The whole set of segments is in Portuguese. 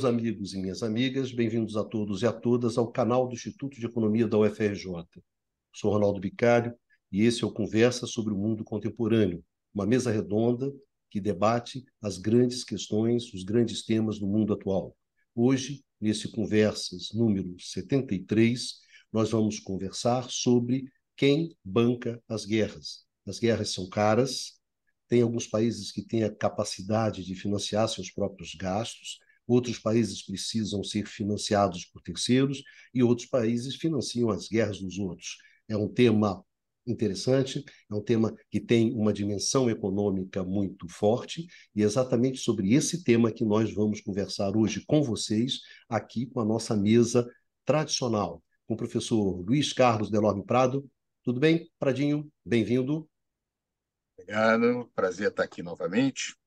meus amigos e minhas amigas, bem-vindos a todos e a todas ao canal do Instituto de Economia da UFRJ. Sou Ronaldo Bicário e esse é o Conversa sobre o Mundo Contemporâneo, uma mesa redonda que debate as grandes questões, os grandes temas do mundo atual. Hoje, nesse Conversas número 73, nós vamos conversar sobre quem banca as guerras. As guerras são caras, tem alguns países que têm a capacidade de financiar seus próprios gastos, outros países precisam ser financiados por terceiros e outros países financiam as guerras dos outros. É um tema interessante, é um tema que tem uma dimensão econômica muito forte, e é exatamente sobre esse tema que nós vamos conversar hoje com vocês, aqui com a nossa mesa tradicional, com o professor Luiz Carlos Delorme Prado. Tudo bem, Pradinho? Bem-vindo. Obrigado, prazer estar aqui novamente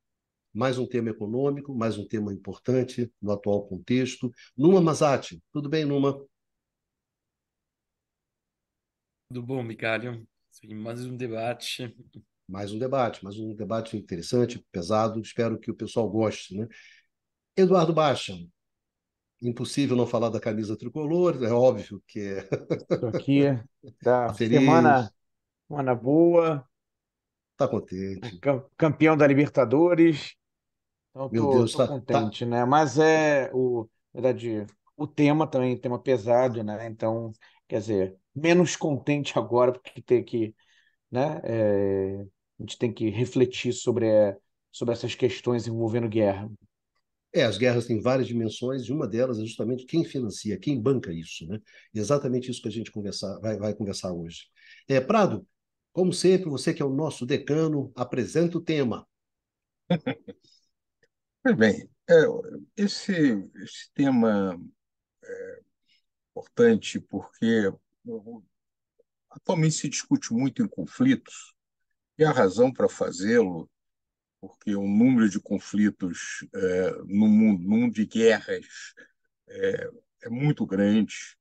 mais um tema econômico, mais um tema importante no atual contexto. Numa Masati, tudo bem, Numa? Tudo bom, Micalho? Mais um debate. Mais um debate, mais um debate interessante, pesado. Espero que o pessoal goste, né? Eduardo Baixa, impossível não falar da camisa tricolor, é óbvio que é. Estou aqui da tá, semana, semana boa. Tá contente. Campeão da Libertadores. Então, Meu Deus, tô tá, tá, contente, né? Mas é o, verdade, o tema também, tema pesado, né? Então, quer dizer, menos contente agora, porque tem que, né? É, a gente tem que refletir sobre, é, sobre essas questões envolvendo guerra. É, as guerras têm várias dimensões e uma delas é justamente quem financia, quem banca isso, né? E exatamente isso que a gente conversar, vai, vai conversar hoje. É, Prado, como sempre, você que é o nosso decano, apresenta o tema. bem, é, esse, esse tema é importante porque atualmente se discute muito em conflitos e a razão para fazê-lo, porque o número de conflitos é, no mundo, no mundo de guerras, é, é muito grande.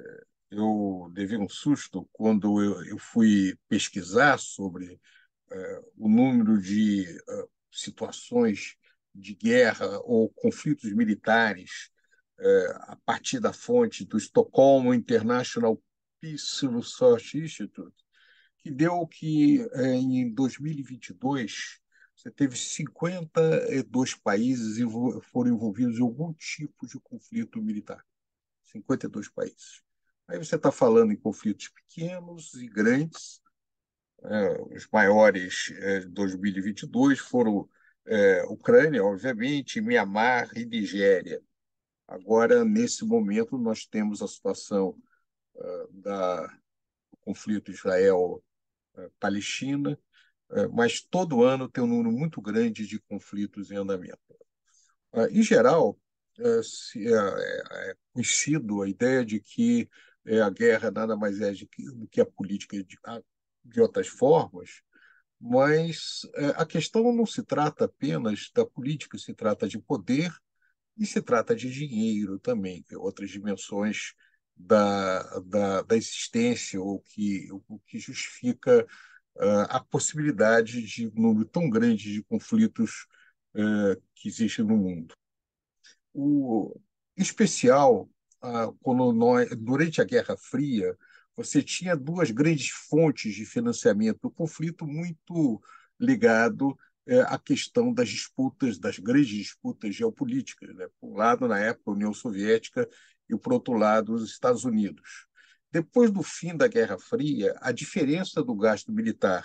É, eu levei um susto quando eu, eu fui pesquisar sobre é, o número de é, situações de guerra ou conflitos militares é, a partir da fonte do Estocolmo International Peace Research Institute, que deu que é, em 2022 você teve 52 países e foram envolvidos em algum tipo de conflito militar. 52 países. Aí você está falando em conflitos pequenos e grandes. É, os maiores de é, 2022 foram é, Ucrânia, obviamente, Mianmar e Nigéria. Agora, nesse momento, nós temos a situação uh, da, do conflito Israel-Palestina, uh, mas todo ano tem um número muito grande de conflitos em andamento. Uh, em geral, eh, se, eh, é conhecido a ideia de que a guerra nada mais é do que a política de, ah, de outras formas, mas é, a questão não se trata apenas da política, se trata de poder e se trata de dinheiro também, que é outras dimensões da, da, da existência, ou que, o que justifica uh, a possibilidade de um número tão grande de conflitos uh, que existe no mundo. O especial, uh, quando nós, durante a Guerra Fria, você tinha duas grandes fontes de financiamento do conflito muito ligado é, à questão das disputas, das grandes disputas geopolíticas. Né? Por um lado, na época, a União Soviética e, por outro lado, os Estados Unidos. Depois do fim da Guerra Fria, a diferença do gasto militar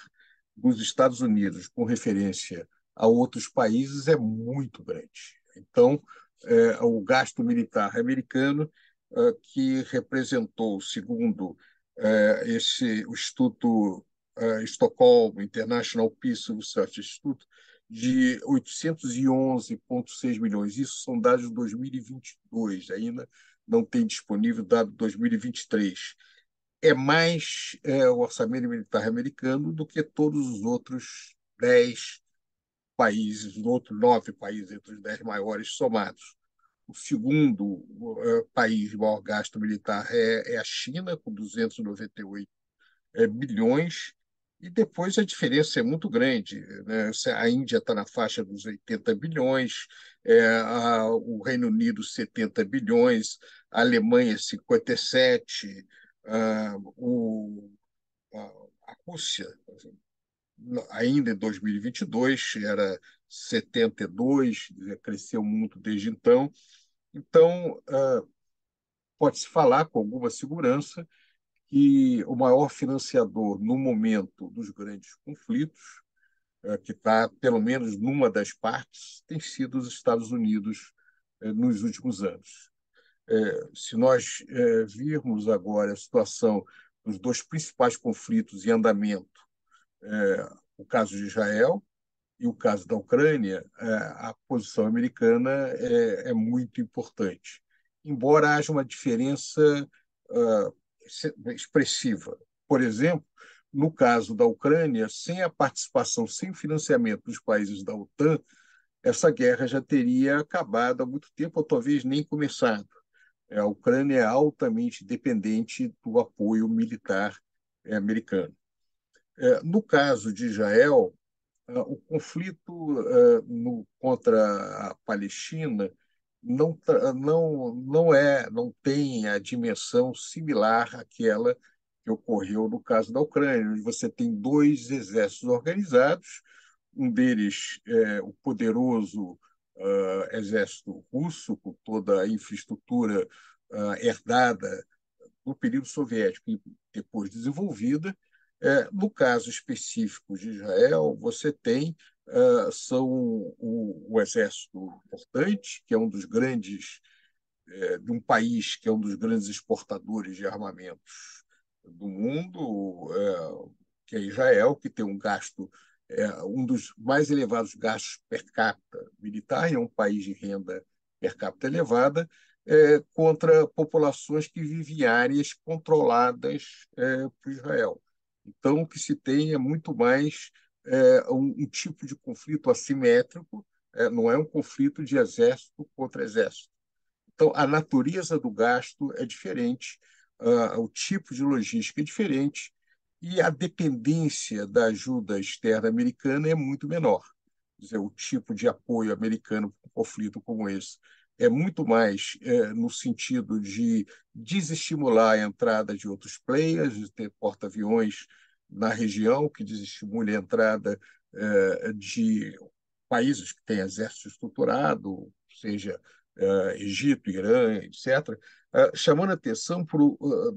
dos Estados Unidos com referência a outros países é muito grande. Então, eh, o gasto militar americano, eh, que representou, segundo uh, esse o Instituto uh, Estocolmo International Peace Research Institute de 811,6 milhões. Isso são dados de 2022, ainda não tem disponível dado 2023. É mais eh, o orçamento militar americano do que todos os outros 10 países, outros nove países entre os dez maiores somados. O segundo eh, país maior gasto militar é, é a China, com 298 eh, bilhões. E depois a diferença é muito grande. Né? A Índia está na faixa dos 80 bilhões, é, o Reino Unido 70 bilhões, a Alemanha 57, ah, o, a, a Rússia, assim, ainda em 2022, era 72, né, cresceu muito desde então. Então, ah, pode-se falar com alguma segurança que o maior financiador no momento dos grandes conflitos, ah, que está pelo menos numa das partes, tem sido os Estados Unidos eh, nos últimos anos. Eh, se nós eh, virmos agora a situação dos dois principais conflitos em andamento, o caso de Israel, e o caso da Ucrânia, é, a posição americana é, é muito importante, embora haja uma diferença uh, expressiva. Por exemplo, no caso da Ucrânia, sem a participação, sem financiamento dos países da OTAN, essa guerra já teria acabado há muito tempo, ou talvez nem começado. É, a Ucrânia é altamente dependente do apoio militar é, americano. No caso de Israel, ah, o conflito ah, no, contra a Palestina não, não, não é, não tem a dimensão similar àquela que ocorreu no caso da Ucrânia, onde você tem dois exércitos organizados, um deles é o poderoso uh, exército russo, com toda a infraestrutura uh, herdada do período soviético e depois desenvolvida, é, no caso específico de Israel, você tem uh, são o, o, exército importante, que é um dos grandes é, de um país que é um dos grandes exportadores de armamentos do mundo, é, que é Israel, que tem um gasto é, um dos mais elevados gastos per capita militar, é um país de renda per capita elevada, é, contra populações que vivem em áreas controladas é, por Israel então, o que se tem é muito mais é, um, um, tipo de conflito assimétrico, é, não é um conflito de exército contra exército. Então, a natureza do gasto é diferente, uh, o tipo de logística é diferente e a dependência da ajuda externa americana é muito menor. Quer dizer, o tipo de apoio americano para um conflito como esse é muito mais é, no sentido de desestimular a entrada de outros players, de ter porta-aviões na região que desestimule a entrada é, de países que têm exército estruturado, seja é, Egito, Irã, etc., é, chamando atenção para,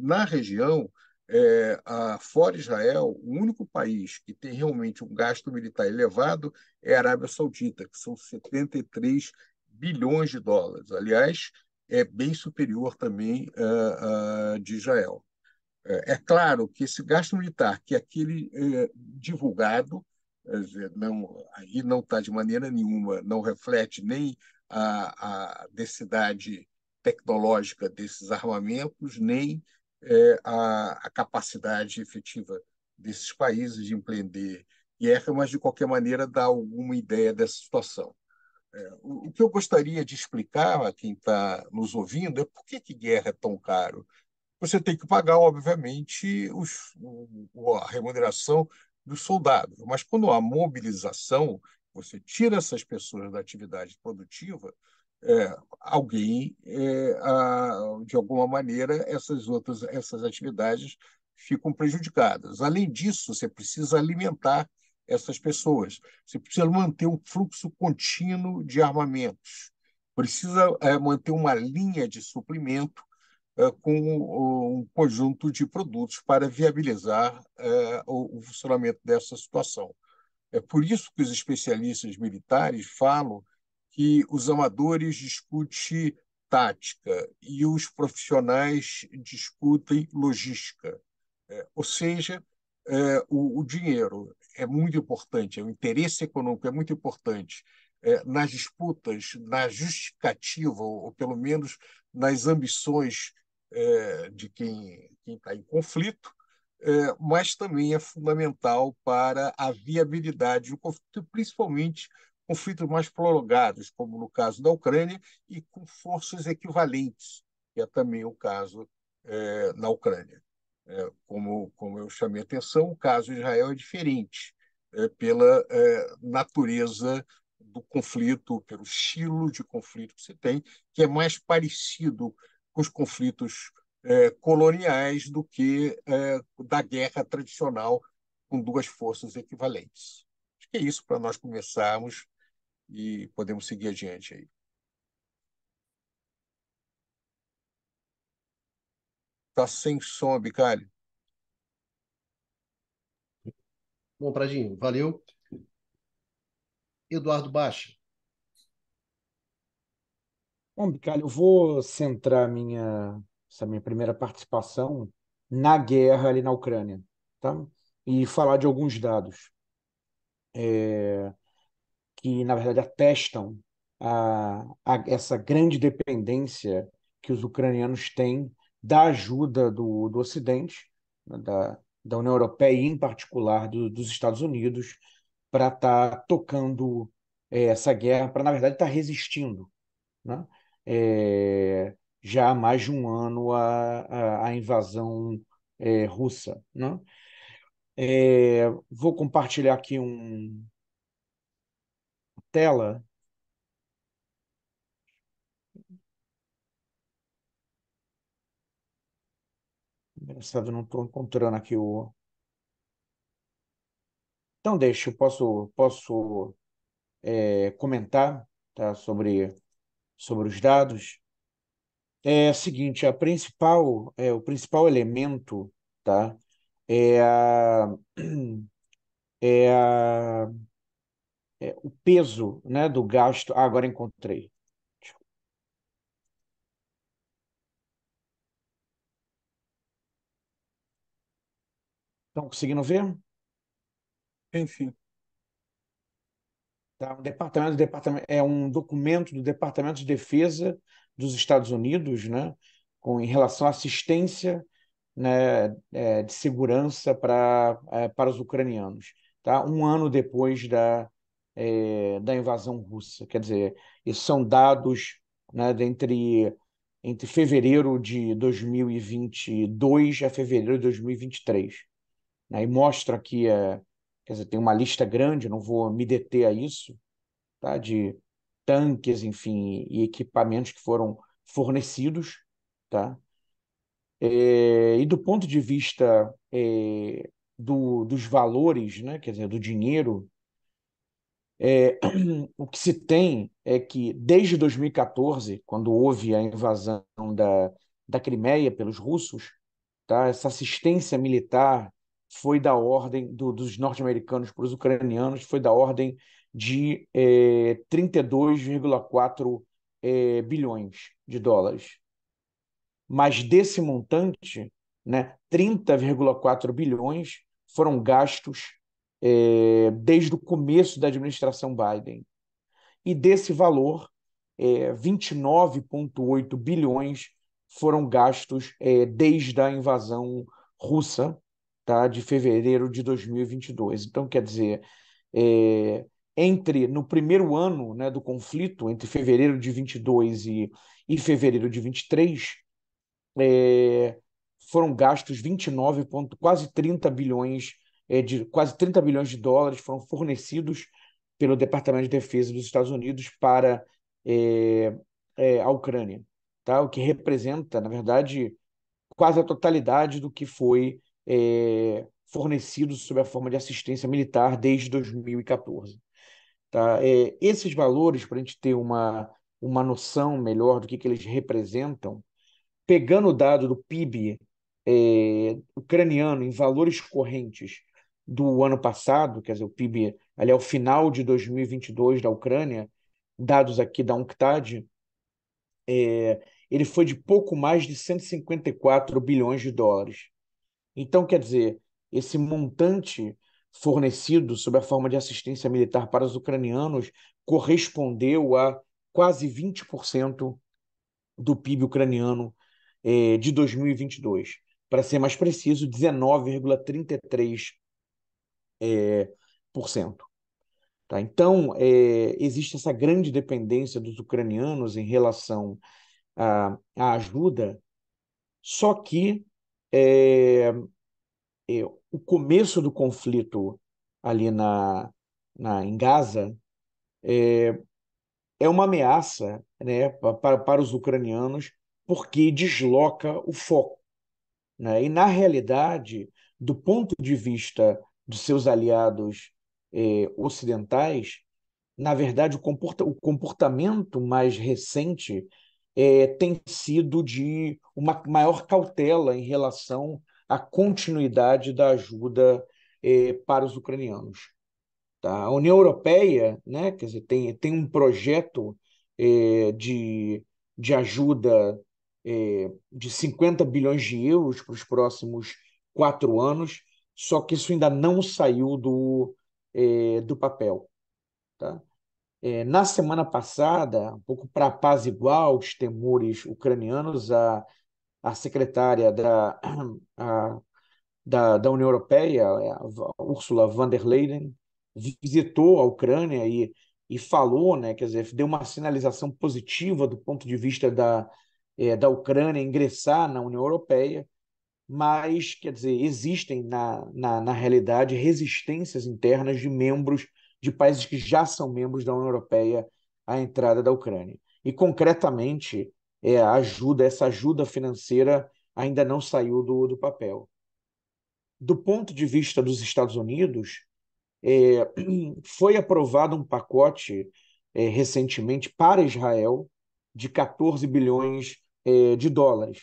na região, é, a, fora Israel, o único país que tem realmente um gasto militar elevado é a Arábia Saudita, que são 73 bilhões de dólares. Aliás, é bem superior também uh, de Israel. Eh, é claro que esse gasto militar, que é aquele divulgado, não, aí não está de maneira nenhuma, não reflete nem a, a densidade tecnológica desses armamentos, nem é, a, a, capacidade efetiva desses países de empreender guerra, mas de qualquer maneira dá alguma ideia dessa situação. É, o que eu gostaria de explicar a quem está nos ouvindo é por que, que guerra é tão caro. Você tem que pagar, obviamente, os, a remuneração dos soldados, mas quando há mobilização, você tira essas pessoas da atividade produtiva, é, alguém, é, a, de alguma maneira, essas outras essas atividades ficam prejudicadas. Além disso, você precisa alimentar essas pessoas. Você precisa manter um fluxo contínuo de armamentos, precisa é, manter uma linha de suprimento é, com um conjunto de produtos para viabilizar é, o, o, funcionamento dessa situação. É por isso que os especialistas militares falam que os amadores discutem tática e os profissionais discutem logística, é, ou seja, é, o, o dinheiro é muito importante, o é interesse econômico é muito importante é, nas disputas, na justificativa, ou, ou, pelo menos nas ambições é, de quem está em conflito, é, mas também é fundamental para a viabilidade do conflito, principalmente conflitos mais prolongados, como no caso da Ucrânia, e com forças equivalentes, que é também o caso é, na Ucrânia. É, como, como eu chamei a atenção, o caso de Israel é diferente é, pela é, natureza do conflito, pelo estilo de conflito que se tem, que é mais parecido com os conflitos é, coloniais do que é, da guerra tradicional com duas forças equivalentes. Acho que é isso para nós começarmos e podemos seguir adiante aí. Tá sem som, bicário Bom, Pradinho, valeu. Eduardo Baixa. Bom, Bicalho, eu vou centrar minha, essa minha primeira participação na guerra ali na Ucrânia, tá? E falar de alguns dados é, que, na verdade, atestam a, a, essa grande dependência que os ucranianos têm da ajuda do, do Ocidente, né, da, da União Europeia e, em particular, do, dos Estados Unidos, para estar tá tocando é, essa guerra, para, na verdade, estar tá resistindo. Né? É, já há mais de um ano a, a, a invasão é, russa. Né? É, vou compartilhar aqui um tela Engraçado, não estou encontrando aqui o. Então, deixa, eu posso, posso é, comentar tá, sobre, sobre os dados. É o seguinte, a principal, é, o principal elemento tá, é, a, é, a, é o peso né, do gasto. Ah, agora encontrei. Estão conseguindo ver? Enfim. Tá, um departamento, departamento, é um documento do Departamento de Defesa dos Estados Unidos, né, com, em relação à assistência né, é, de segurança para é, para os ucranianos, tá? um ano depois da, é, da invasão russa. Quer dizer, esses são dados né, entre, entre fevereiro de 2022 a fevereiro de 2023. Né? E mostra que é, quer dizer, tem uma lista grande, não vou me deter a isso, tá? de tanques, enfim, e equipamentos que foram fornecidos. Tá? É, e do ponto de vista é, do, dos valores, né? quer dizer, do dinheiro, é, o que se tem é que desde 2014, quando houve a invasão da, da Crimeia pelos russos, tá? essa assistência militar foi da ordem do, dos norte-americanos para os ucranianos, foi da ordem de é, 32,4 é, bilhões de dólares. Mas desse montante, né, 30,4 bilhões foram gastos é, desde o começo da administração Biden. E desse valor, é, eh, 29,8 bilhões foram gastos é, desde a invasão russa, tá? de fevereiro de 2022. Então, quer dizer, é, entre no primeiro ano né, do conflito, entre fevereiro de 22 e, e fevereiro de 23, é, foram gastos 29, ponto, quase 30 bilhões é, de quase 30 bilhões de dólares foram fornecidos pelo Departamento de Defesa dos Estados Unidos para é, é, a Ucrânia, tá? o que representa, na verdade, quase a totalidade do que foi é, fornecidos sob a forma de assistência militar desde 2014. Tá? É, esses valores, para a gente ter uma, uma noção melhor do que, que eles representam, pegando o dado do PIB é, ucraniano em valores correntes do ano passado, quer dizer, o PIB ali é o final de 2022 da Ucrânia, dados aqui da UNCTAD, é, ele foi de pouco mais de 154 bilhões de dólares. Então, quer dizer, esse montante fornecido sob a forma de assistência militar para os ucranianos correspondeu a quase 20% do PIB ucraniano eh, de 2022. Para ser mais preciso, 19,33%. Eh, tá? Então, eh, existe essa grande dependência dos ucranianos em relação à ajuda, só que é, é, o começo do conflito ali na, na em Gaza é, é uma ameaça né, para, para os ucranianos porque desloca o foco. Né? E, na realidade, do ponto de vista dos seus aliados é, ocidentais, na verdade, o, comporta o comportamento mais recente é, tem sido de uma maior cautela em relação à continuidade da ajuda é, para os ucranianos. Tá? A União Europeia né, quer dizer, tem, tem um projeto é, de, de ajuda de 50 bilhões de euros para os próximos quatro anos, só que isso ainda não saiu do, do papel. Tá? É, na semana passada, um pouco para apaziguar os temores ucranianos, a, a secretária da, a, da, da União Europeia, é, Ursula von der Leyen, visitou a Ucrânia e, e falou, né, quer dizer, deu uma sinalização positiva do ponto de vista da, é, da Ucrânia ingressar na União Europeia, mas, quer dizer, existem na, na, na realidade resistências internas de membros de países que já são membros da União Europeia à entrada da Ucrânia. E, concretamente, é, a ajuda, essa ajuda financeira ainda não saiu do, do papel. Do ponto de vista dos Estados Unidos, é, foi aprovado um pacote é, recentemente para Israel de 14 bilhões é, de dólares.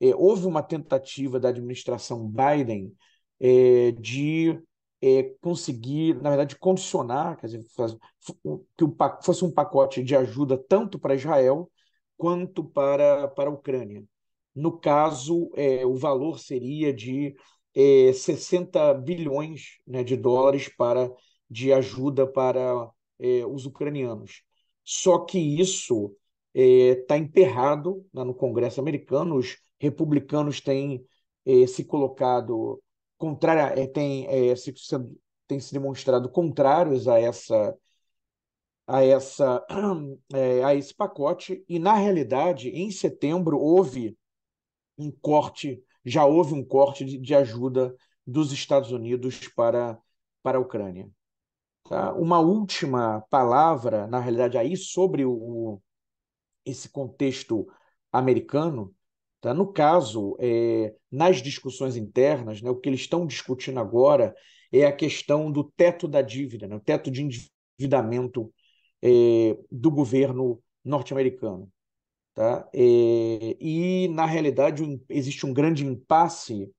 É, houve uma tentativa da administração Biden é, de é, conseguir, na verdade, condicionar, quer dizer, que fosse um pacote de ajuda tanto para Israel quanto para, para a Ucrânia. No caso, é, o valor seria de é, 60 bilhões né, de dólares para de ajuda para é, os ucranianos. Só que isso está é, emperrado né, no Congresso americano, os republicanos têm é, se colocado contrária, é, tem, é, se, tem se demonstrado contrários a essa a essa é, a esse pacote e na realidade em setembro houve um corte já houve um corte de, de ajuda dos Estados Unidos para para a Ucrânia tá? uma última palavra na realidade aí sobre o, esse contexto americano Tá? No caso, é, nas discussões internas, né, o que eles estão discutindo agora é a questão do teto da dívida, né, o teto de endividamento é, do governo norte-americano. Tá? É, e, na realidade, existe um grande impasse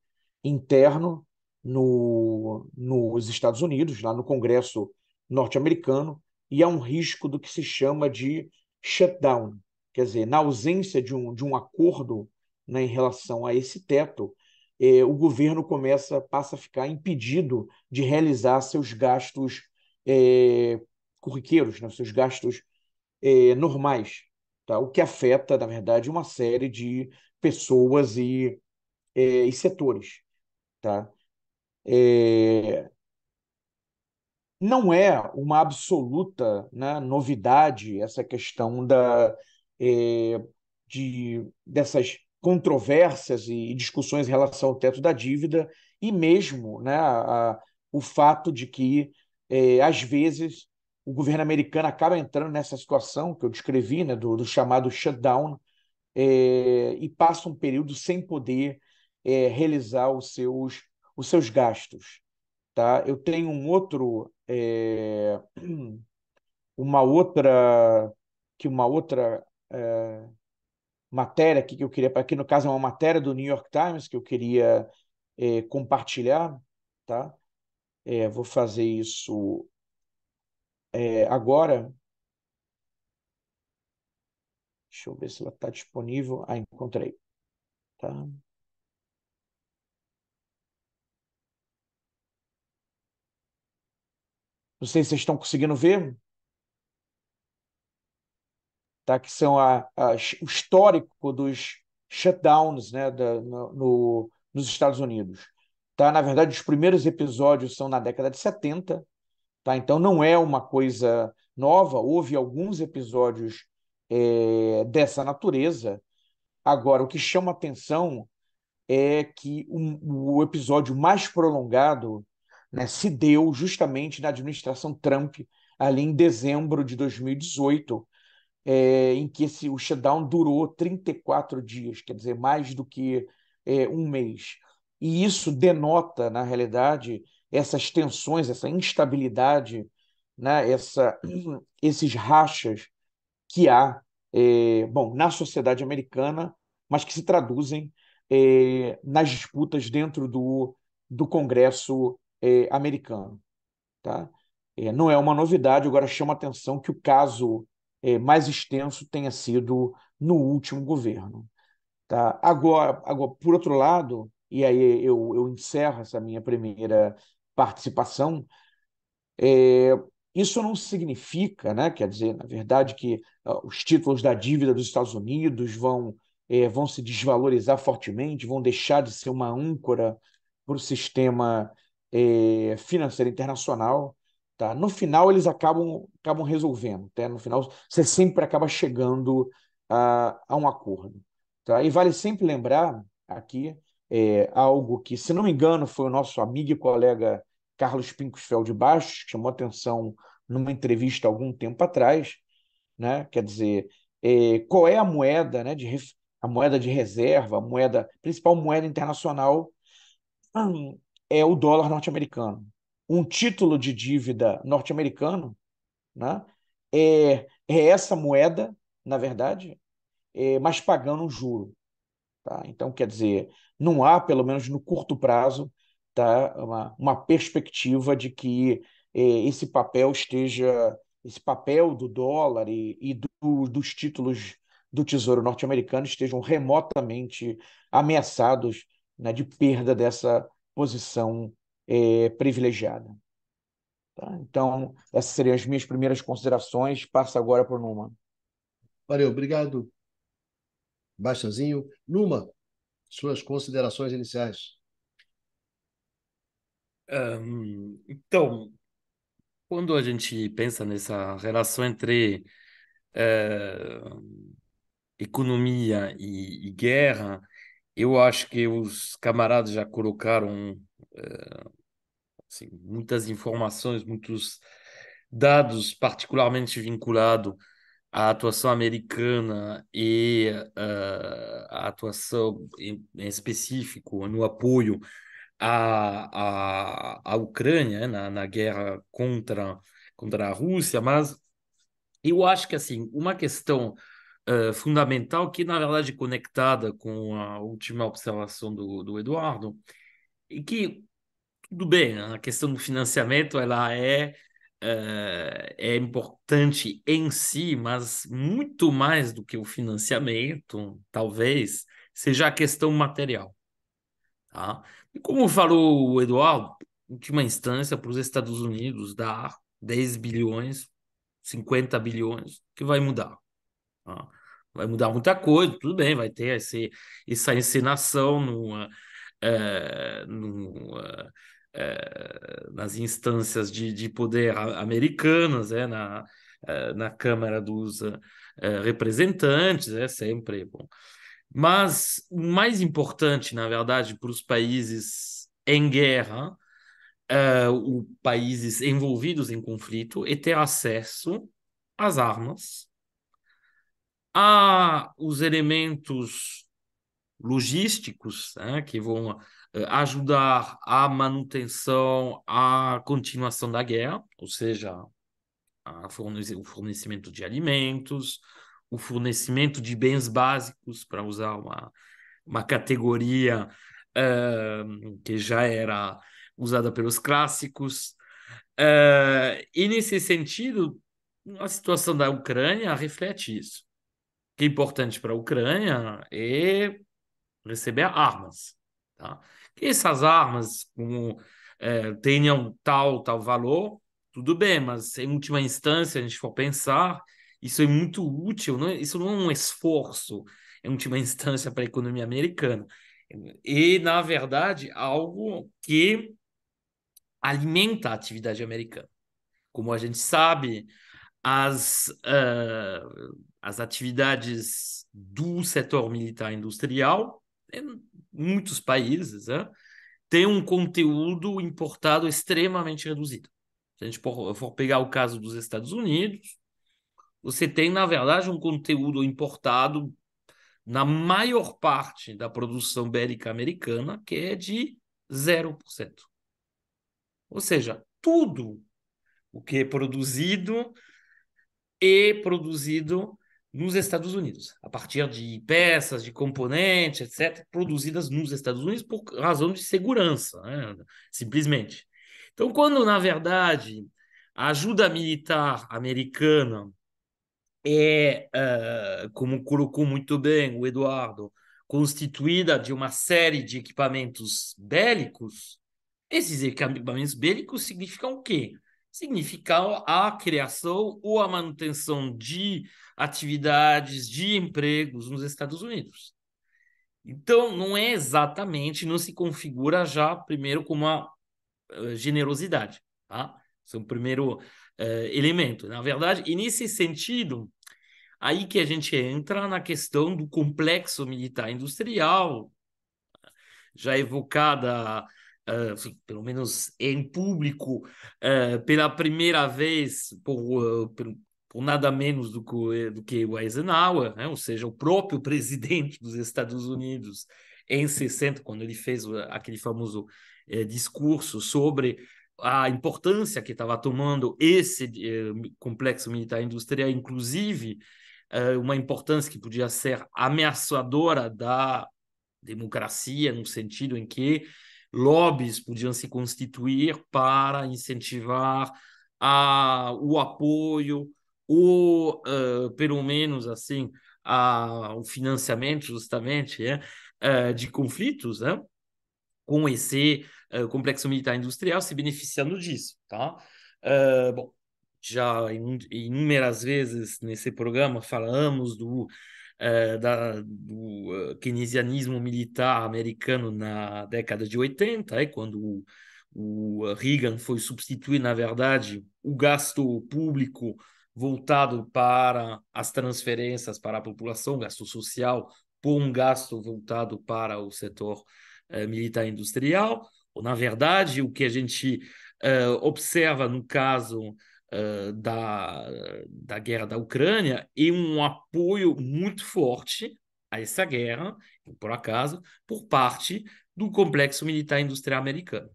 interno no, nos Estados Unidos, lá no Congresso norte-americano, e há um risco do que se chama de shutdown, quer dizer, na ausência de um, de um acordo né, em relação a esse teto, eh, o governo começa passa a ficar impedido de realizar seus gastos eh, curriqueiros, né, seus gastos eh, normais, tá? o que afeta, na verdade, uma série de pessoas e, eh, e setores. Tá? não é uma absoluta né, novidade essa questão da, é, de, dessas controvérsias e discussões em relação ao teto da dívida e mesmo né, a, a, o fato de que, é, às vezes, o governo americano acaba entrando nessa situação que eu descrevi, né, do, do chamado shutdown, é, e passa um período sem poder é, realizar os seus, os seus gastos. Tá? Eu tenho um outro. uma outra. que uma outra matéria aqui que eu queria, aqui no caso é uma matéria do New York Times que eu queria é, compartilhar, tá? É, vou fazer isso é, agora. Deixa eu ver se ela está disponível. Ah, encontrei. Tá? Não sei se vocês estão conseguindo ver tá? que são a, a, o histórico dos shutdowns né? Da, no, no, nos Estados Unidos. Tá? Na verdade, os primeiros episódios são na década de 70, tá? então não é uma coisa nova. Houve alguns episódios é, dessa natureza. Agora, o que chama atenção é que o, o episódio mais prolongado né, se deu justamente na administração Trump, ali em dezembro de 2018, é, em que esse, o shutdown durou 34 dias, quer dizer, mais do que é, um mês. E isso denota, na realidade, essas tensões, essa instabilidade, né, essa, esses rachas que há é, bom, na sociedade americana, mas que se traduzem é, nas disputas dentro do, do Congresso é, americano. Tá? É, não é uma novidade, agora chama atenção que o caso é, mais extenso tenha sido no último governo. Tá? Agora, agora, por outro lado, e aí eu, eu encerro essa minha primeira participação, é, isso não significa, né, quer dizer, na verdade, que ah, os títulos da dívida dos Estados Unidos vão, é, vão se desvalorizar fortemente, vão deixar de ser uma âncora para o sistema é, financeiro internacional. Tá? No final, eles acabam, acabam resolvendo. Tá? No final, você sempre acaba chegando a, a um acordo. Tá? E vale sempre lembrar aqui é, algo que, se não me engano, foi o nosso amigo e colega Carlos de Baixos, que chamou atenção numa entrevista algum tempo atrás. Né? Quer dizer, é, qual é a moeda, né, de, a moeda de reserva, a moeda, principal moeda internacional hum, é o dólar norte-americano um título de dívida norte-americano, né? é, é essa moeda, na verdade, é, mas pagando um juro. Tá? Então, quer dizer, não há, pelo menos no curto prazo, tá? uma, uma perspectiva de que é, esse papel esteja, esse papel do dólar e, e do, dos títulos do Tesouro norte-americano estejam remotamente ameaçados né, de perda dessa posição é, privilegiada. Tá? Então, essas seriam as minhas primeiras considerações. Passo agora para o Numa. Valeu, obrigado, Bastanzinho. Numa, suas considerações iniciais. Um, então, quando a gente pensa nessa relação entre uh, economia e, e, guerra, eu acho que os camaradas já colocaram uh, assim, muitas informações, muitos dados, particularmente vinculado à atuação americana e uh, à atuação em, em, específico no apoio à, à, à Ucrânia, né, na, na guerra contra, contra a Rússia, mas eu acho que assim uma questão uh, fundamental que na verdade conectada com a última observação do, do Eduardo e é que tudo bem, a questão do financiamento ela é, é, é importante em si, mas muito mais do que o financiamento, talvez, seja a questão material. Tá? E como falou o Eduardo, última instância para os Estados Unidos dar 10 bilhões, 50 bilhões, que vai mudar. Tá? Vai mudar muita coisa, tudo bem, vai ter esse, essa encenação no, uh, no, uh, é, nas instâncias de, de poder americanas, é, na, é, na Câmara dos eh, Representantes, é sempre bom. Mas o mais importante, na verdade, para os países em guerra, os países envolvidos em conflito, é ter acesso às armas, a os elementos logísticos né, que vão ajudar à manutenção, à continuação da guerra, ou seja, o fornecimento de alimentos, o fornecimento de bens básicos, para usar uma, uma categoria uh, que já era usada pelos clássicos. Uh, e nesse sentido, a situação da Ucrânia reflete isso. O que é importante para a Ucrânia é receber armas. Tá? que essas armas como, é, tenham tal, tal valor, tudo bem, mas em última instância, a gente for pensar, isso é muito útil, não é? isso não é um esforço, em última instância, para a economia americana. E, na verdade, algo que alimenta a atividade americana. Como a gente sabe, as, uh, as atividades do setor militar industrial em muitos países, né, tem um conteúdo importado extremamente reduzido. Se a gente for, for pegar o caso dos Estados Unidos, você tem, na verdade, um conteúdo importado na maior parte da produção bélica americana, que é de 0%. Ou seja, tudo o que é produzido é produzido nos Estados Unidos, a partir de peças, de componentes, etc., produzidas nos Estados Unidos por razão de segurança, né? simplesmente. Então, quando, na verdade, a ajuda militar americana é, uh, como colocou muito bem o Eduardo, constituída de uma série de equipamentos bélicos, esses equipamentos bélicos significam o quê? Significam a criação ou a manutenção de atividades de empregos nos Estados Unidos. Então, não é exatamente, não se configura já, primeiro, como uma eh, generosidade. Tá? Esse é o primeiro uh, elemento. Na verdade, e nesse sentido, aí que a gente entra na questão do complexo militar industrial, já evocada, uh, assim, pelo menos em público, pela primeira vez por, por por nada menos do que, eh, do que o Eisenhower, né? ou seja, o próprio presidente dos Estados Unidos em 60, quando ele fez aquele famoso eh, discurso sobre a importância que estava tomando esse eh, complexo militar industrial, inclusive uma importância que podia ser ameaçadora da democracia, no sentido em que lobbies podiam se constituir para incentivar a, o apoio ou uh, pelo menos assim a, o financiamento justamente é, uh, de conflitos, né? com esse uh, complexo militar industrial se beneficiando disso, tá? bom, já inúmeras vezes nesse programa falamos do da, do keynesianismo militar americano na década de 80, é, né, quando o, o Reagan foi substituir, na verdade, o gasto público voltado para as transferências para a população, gasto social, por um gasto voltado para o setor eh, militar industrial. Ou, na verdade, o que a gente eh, observa no caso eh, da, da guerra da Ucrânia é um apoio muito forte a essa guerra, por acaso, por parte do complexo militar industrial americano.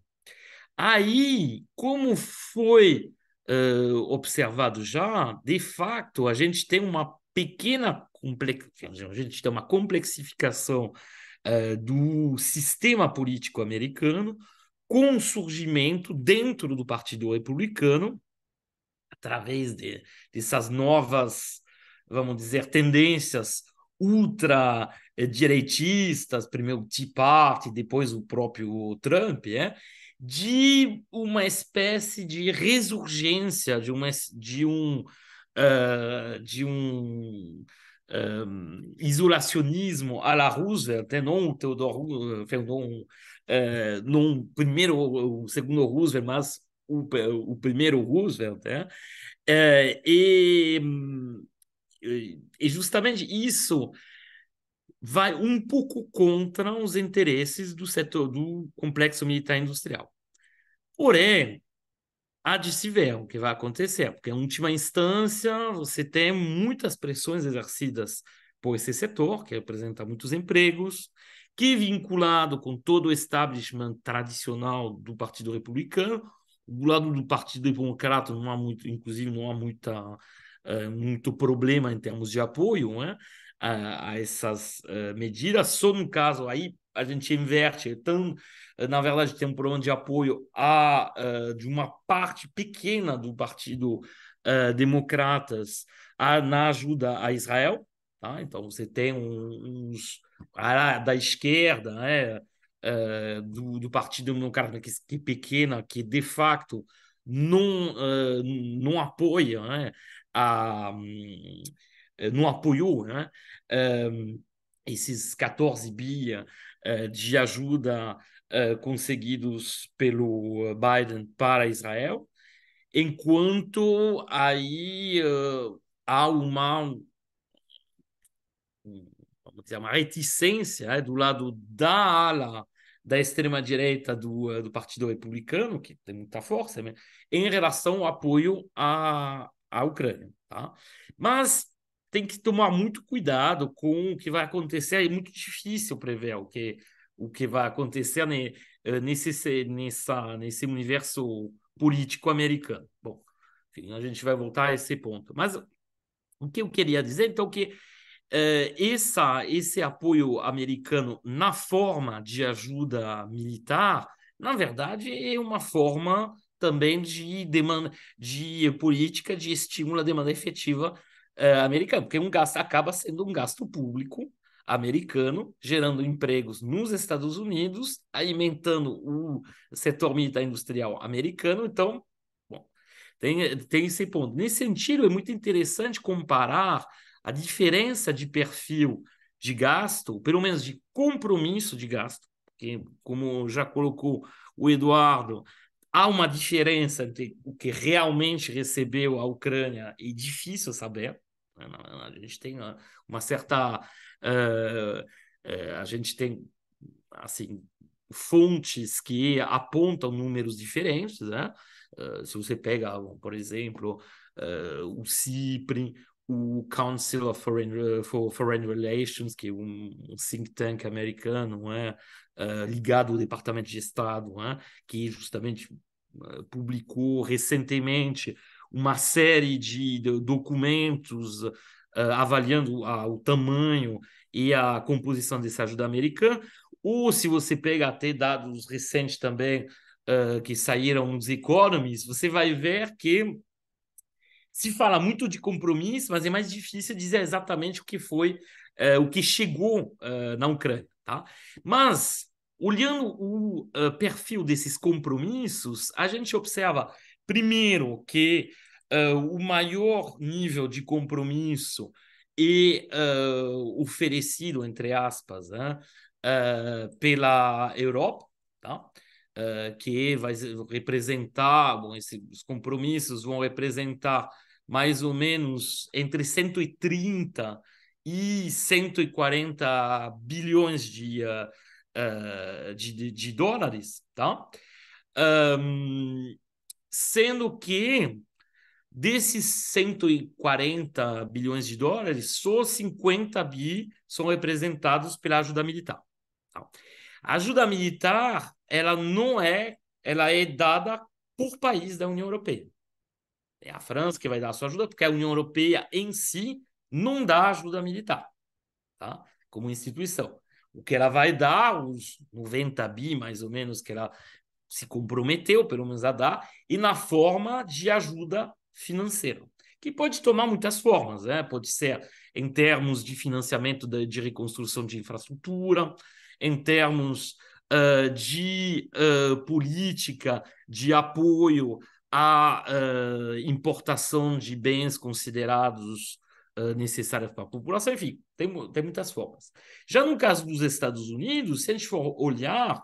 Aí, como foi uh, observado já, de facto, a gente tem uma pequena complex... a gente tem uma complexificação uh, do sistema político americano com o surgimento dentro do Partido Republicano através de, dessas novas, vamos dizer, tendências ultra eh, direitistas, primeiro o Tea Party, depois o próprio Trump, é, de uma espécie de resurgência, de, uma, de um, uh, de um um, eh, isolacionismo à la Roosevelt, hein? não o Theodore, eh, não, uh, não primeiro, o segundo Roosevelt, mas o, o primeiro Roosevelt, né? uh, e, e justamente isso vai um pouco contra os interesses do setor do complexo militar industrial. Porém, há de se ver o que vai acontecer, porque em última instância você tem muitas pressões exercidas por esse setor, que representa muitos empregos, que vinculado com todo o establishment tradicional do Partido Republicano, do lado do Partido Democrata não há muito, inclusive não há muita, eh, muito problema em termos de apoio, né? a, a essas uh, medidas. Só no caso aí a gente inverte. Então, na verdade, tem um programa de apoio a, uh, de uma parte pequena do Partido uh, Democratas a, na ajuda a Israel. Tá? Então, você tem uns, da esquerda, né? Uh, do, do, Partido Democrata, que, que pequena, que de facto não, não apoia né? a. Eh, não apoiou né, esses 14 bi eh, de ajuda eh, conseguidos pelo Biden para Israel, enquanto aí há uma vamos dizer, uma reticência né, do lado da ala da extrema-direita do, do Partido Republicano, que tem muita força, né, em relação ao apoio à, à Ucrânia. Tá? Mas tem que tomar muito cuidado com o que vai acontecer. É muito difícil prever o que, o que vai acontecer eh, nesse, nessa, nesse universo político americano. Bom, enfim, a gente vai voltar a esse ponto. Mas o que eu queria dizer, então, que eh, essa, esse apoio americano na forma de ajuda militar, na verdade, é uma forma também de demanda de política de estímulo à demanda efetiva é, americano, porque um gasto acaba sendo um gasto público americano, gerando empregos nos Estados Unidos, alimentando o setor militar industrial americano. Então, bom, tem, tem esse ponto. Nesse sentido, é muito interessante comparar a diferença de perfil de gasto, pelo menos de compromisso de gasto, porque, como já colocou o Eduardo, há uma diferença entre o que realmente recebeu a Ucrânia, é difícil saber né? A gente tem ah, uma certa. Uh, uh, a gente tem, assim, fontes que apontam números diferentes, né? Uh, se você pega, por exemplo, eh, o CIPRI, o Council of Foreign, for Foreign Relations, que é um, think tank americano, é? ligado ao Departamento de Estado, é? que justamente publicou recentemente uma série de documentos uh, avaliando a, o tamanho e a composição desse ajuda americana, ou se você pega até dados recentes também uh, que saíram nos Economies, você vai ver que se fala muito de compromisso, mas é mais difícil dizer exatamente o que foi, uh, o que chegou na Ucrânia. Tá? Mas, olhando o perfil desses compromissos, a gente observa primeiro, que uh, o maior nível de compromisso é uh, oferecido, entre aspas, né, uh, pela Europa, tá? que vai representar, bom, esses compromissos vão representar mais ou menos entre 130 e 140 bilhões de, uh, de, de, dólares, tá? Um, Sendo que desses 140 bilhões de dólares, só 50 bi são representados pela ajuda militar. Tá? a ajuda militar, ela não é, ela é dada por país da União Europeia. É a França que vai dar a sua ajuda, porque a União Europeia em si não dá ajuda militar, tá? Como instituição. O que ela vai dar, os 90 bi mais ou menos que ela se comprometeu, pelo menos, a dar, e na forma de ajuda financeira, que pode tomar muitas formas, né? pode ser em termos de financiamento de, de reconstrução de infraestrutura, em termos uh, de uh, política de apoio à uh, importação de bens considerados necessários para a população, enfim, tem, tem muitas formas. Já no caso dos Estados Unidos, se a gente for olhar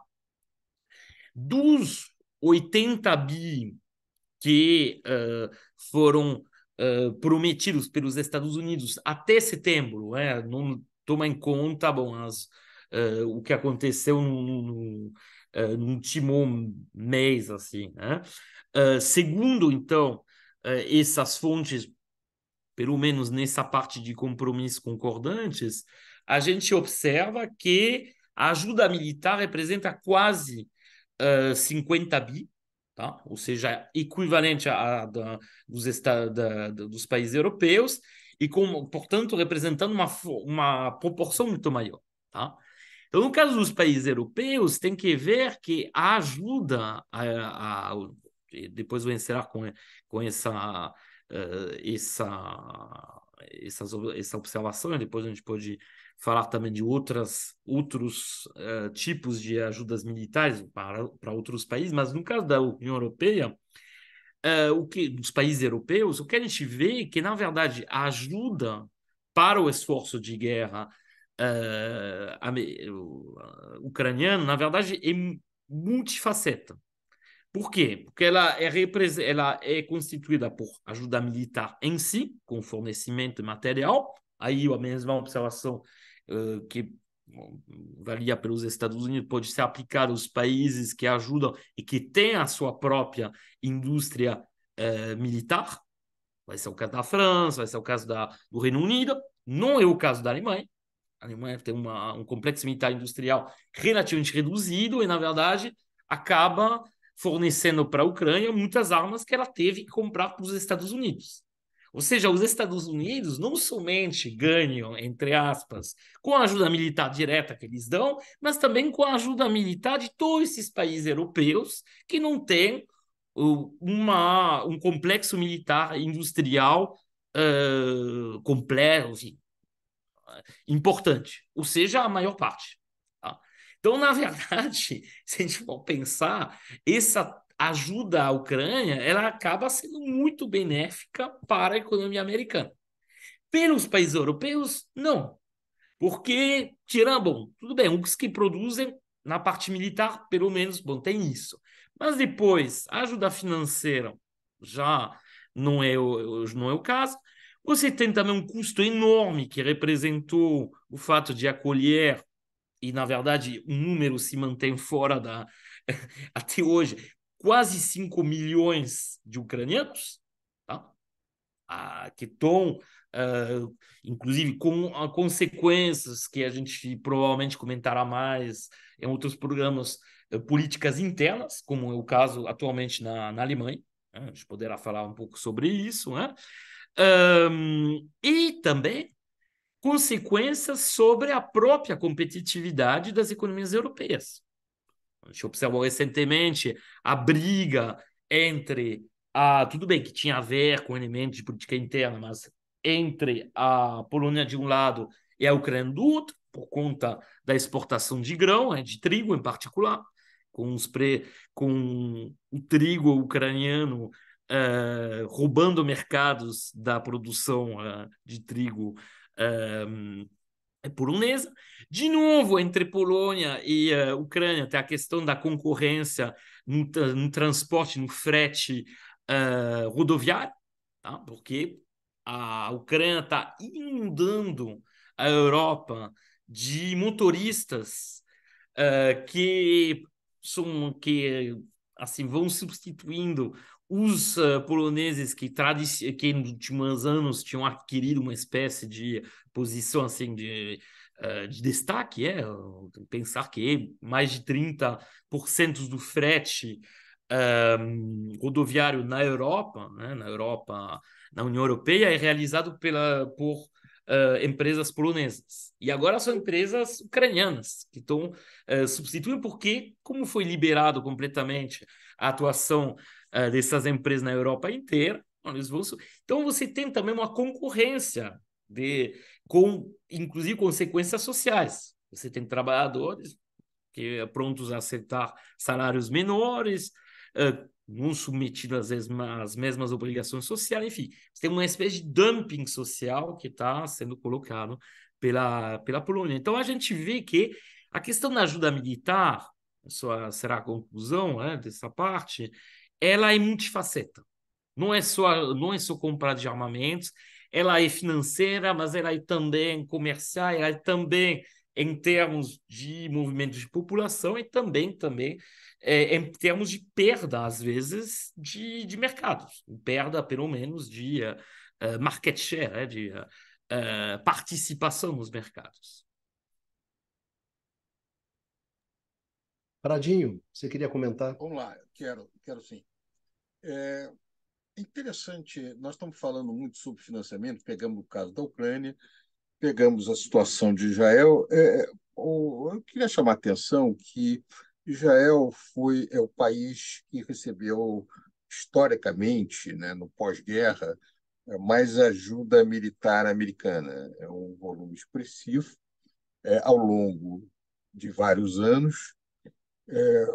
dos 80 bi que uh, foram uh, prometidos pelos Estados Unidos até setembro, né? não toma em conta bom, as, uh, o que aconteceu no, no, no último mês, assim. Né? segundo, então, essas fontes, pelo menos nessa parte de compromissos concordantes, a gente observa que a ajuda militar representa quase 50 eh, bi, tá? ou seja, equivalente a, da, dos, esta, da, dos países europeus, e, com, portanto, representando uma, uma proporção muito maior. Tá? Então, no caso dos países europeus, tem que ver que a ajuda, a, a, depois vou encerrar com, com essa, uh, essa, essas essa observação, depois a gente pode falar também de outras, outros uh, tipos de ajudas militares para, para outros países, mas no caso da União Europeia, uh, o que dos países europeus, o que a gente vê é que, na verdade, a ajuda para o esforço de guerra uh, ucraniano, na verdade, é multifaceta. Por quê? Porque ela é, ela é constituída por ajuda militar em si, com fornecimento material, aí a mesma observação eh, que valia pelos Estados Unidos, pode ser aplicado aos países que ajudam e que têm a sua própria indústria uh, militar. Vai ser o caso da França, vai ser o caso da, do Reino Unido, não é o caso da Alemanha. A Alemanha tem uma, um complexo militar industrial relativamente reduzido e, na verdade, acaba fornecendo para a Ucrânia muitas armas que ela teve que comprar para os Estados Unidos. Ou seja, os Estados Unidos não somente ganham, entre aspas, com a ajuda militar direta que eles dão, mas também com a ajuda militar de todos esses países europeus que não têm uma, um complexo militar industrial uh, importante. Ou seja, a maior parte. Tá? Então, na verdade, se a gente for pensar, essa ajuda à Ucrânia, ela acaba sendo muito benéfica para a economia americana. Pelos países europeus, não. Porque, tirando, bom, tudo bem, os que produzem na parte militar, pelo menos, bom, tem isso. Mas depois, a ajuda financeira já não é o, não é o caso. Você tem também um custo enorme que representou o fato de acolher, e na verdade o número se mantém fora da. até hoje, quase 5 milhões de ucranianos tá? ah, que estão, uh, inclusive, com ah, consequências que a gente provavelmente comentará mais em outros programas, uh, políticas internas, como é o caso atualmente na, na Alemanha. Né? A gente poderá falar um pouco sobre isso. Né? Um, e também consequências sobre a própria competitividade das economias europeias. A gente observou recentemente a briga entre a. Tudo bem que tinha a ver com elementos de política interna, mas entre a Polônia de um lado e a Ucrânia do outro, por conta da exportação de grão, né, de trigo em particular, com, os pre... com o trigo ucraniano uh, roubando mercados da produção uh, de trigo. Uh, é polonesa. De novo, entre Polônia e uh, Ucrânia, tem a questão da concorrência no, no transporte, no frete uh, rodoviário, tá? porque a Ucrânia está inundando a Europa de motoristas uh, que são que assim vão substituindo os uh, poloneses que, que nos últimos anos tinham adquirido uma espécie de posição assim de, uh, de destaque, é pensar que mais de 30% do frete um, ehm, rodoviário na Europa, né, na Europa, na União Europeia, é realizado pela, por uh, empresas polonesas. E agora são empresas ucranianas que estão substituindo, porque, como foi liberado completamente a atuação uh, dessas empresas na Europa inteira. Então você tem também uma concorrência de com inclusive consequências sociais. Você tem trabalhadores que é prontos a aceitar salários menores, uh, não submetidos às mesmas, às mesmas obrigações sociais, enfim, você tem uma espécie de dumping social que está sendo colocado pela, pela Polônia. Então a gente vê que a questão da ajuda militar, só será a conclusão né, dessa parte, ela é multifaceta. Não é só não é só comprar de armamentos, ela é financeira, mas ela é também comercial, ela é também em termos de movimento de população e também também é, em termos de perda às vezes de, de mercados, perda pelo menos de uh, market share, né, de uh, participação nos mercados. Pradinho, você queria comentar? Vamos lá, quero, quero sim. É interessante, nós estamos falando muito sobre financiamento, pegamos o caso da Ucrânia, pegamos a situação de Israel. É, eu queria chamar a atenção que Israel foi é o país que recebeu historicamente, né, no pós-guerra, é, mais ajuda militar americana. É um volume expressivo é, ao longo de vários anos é,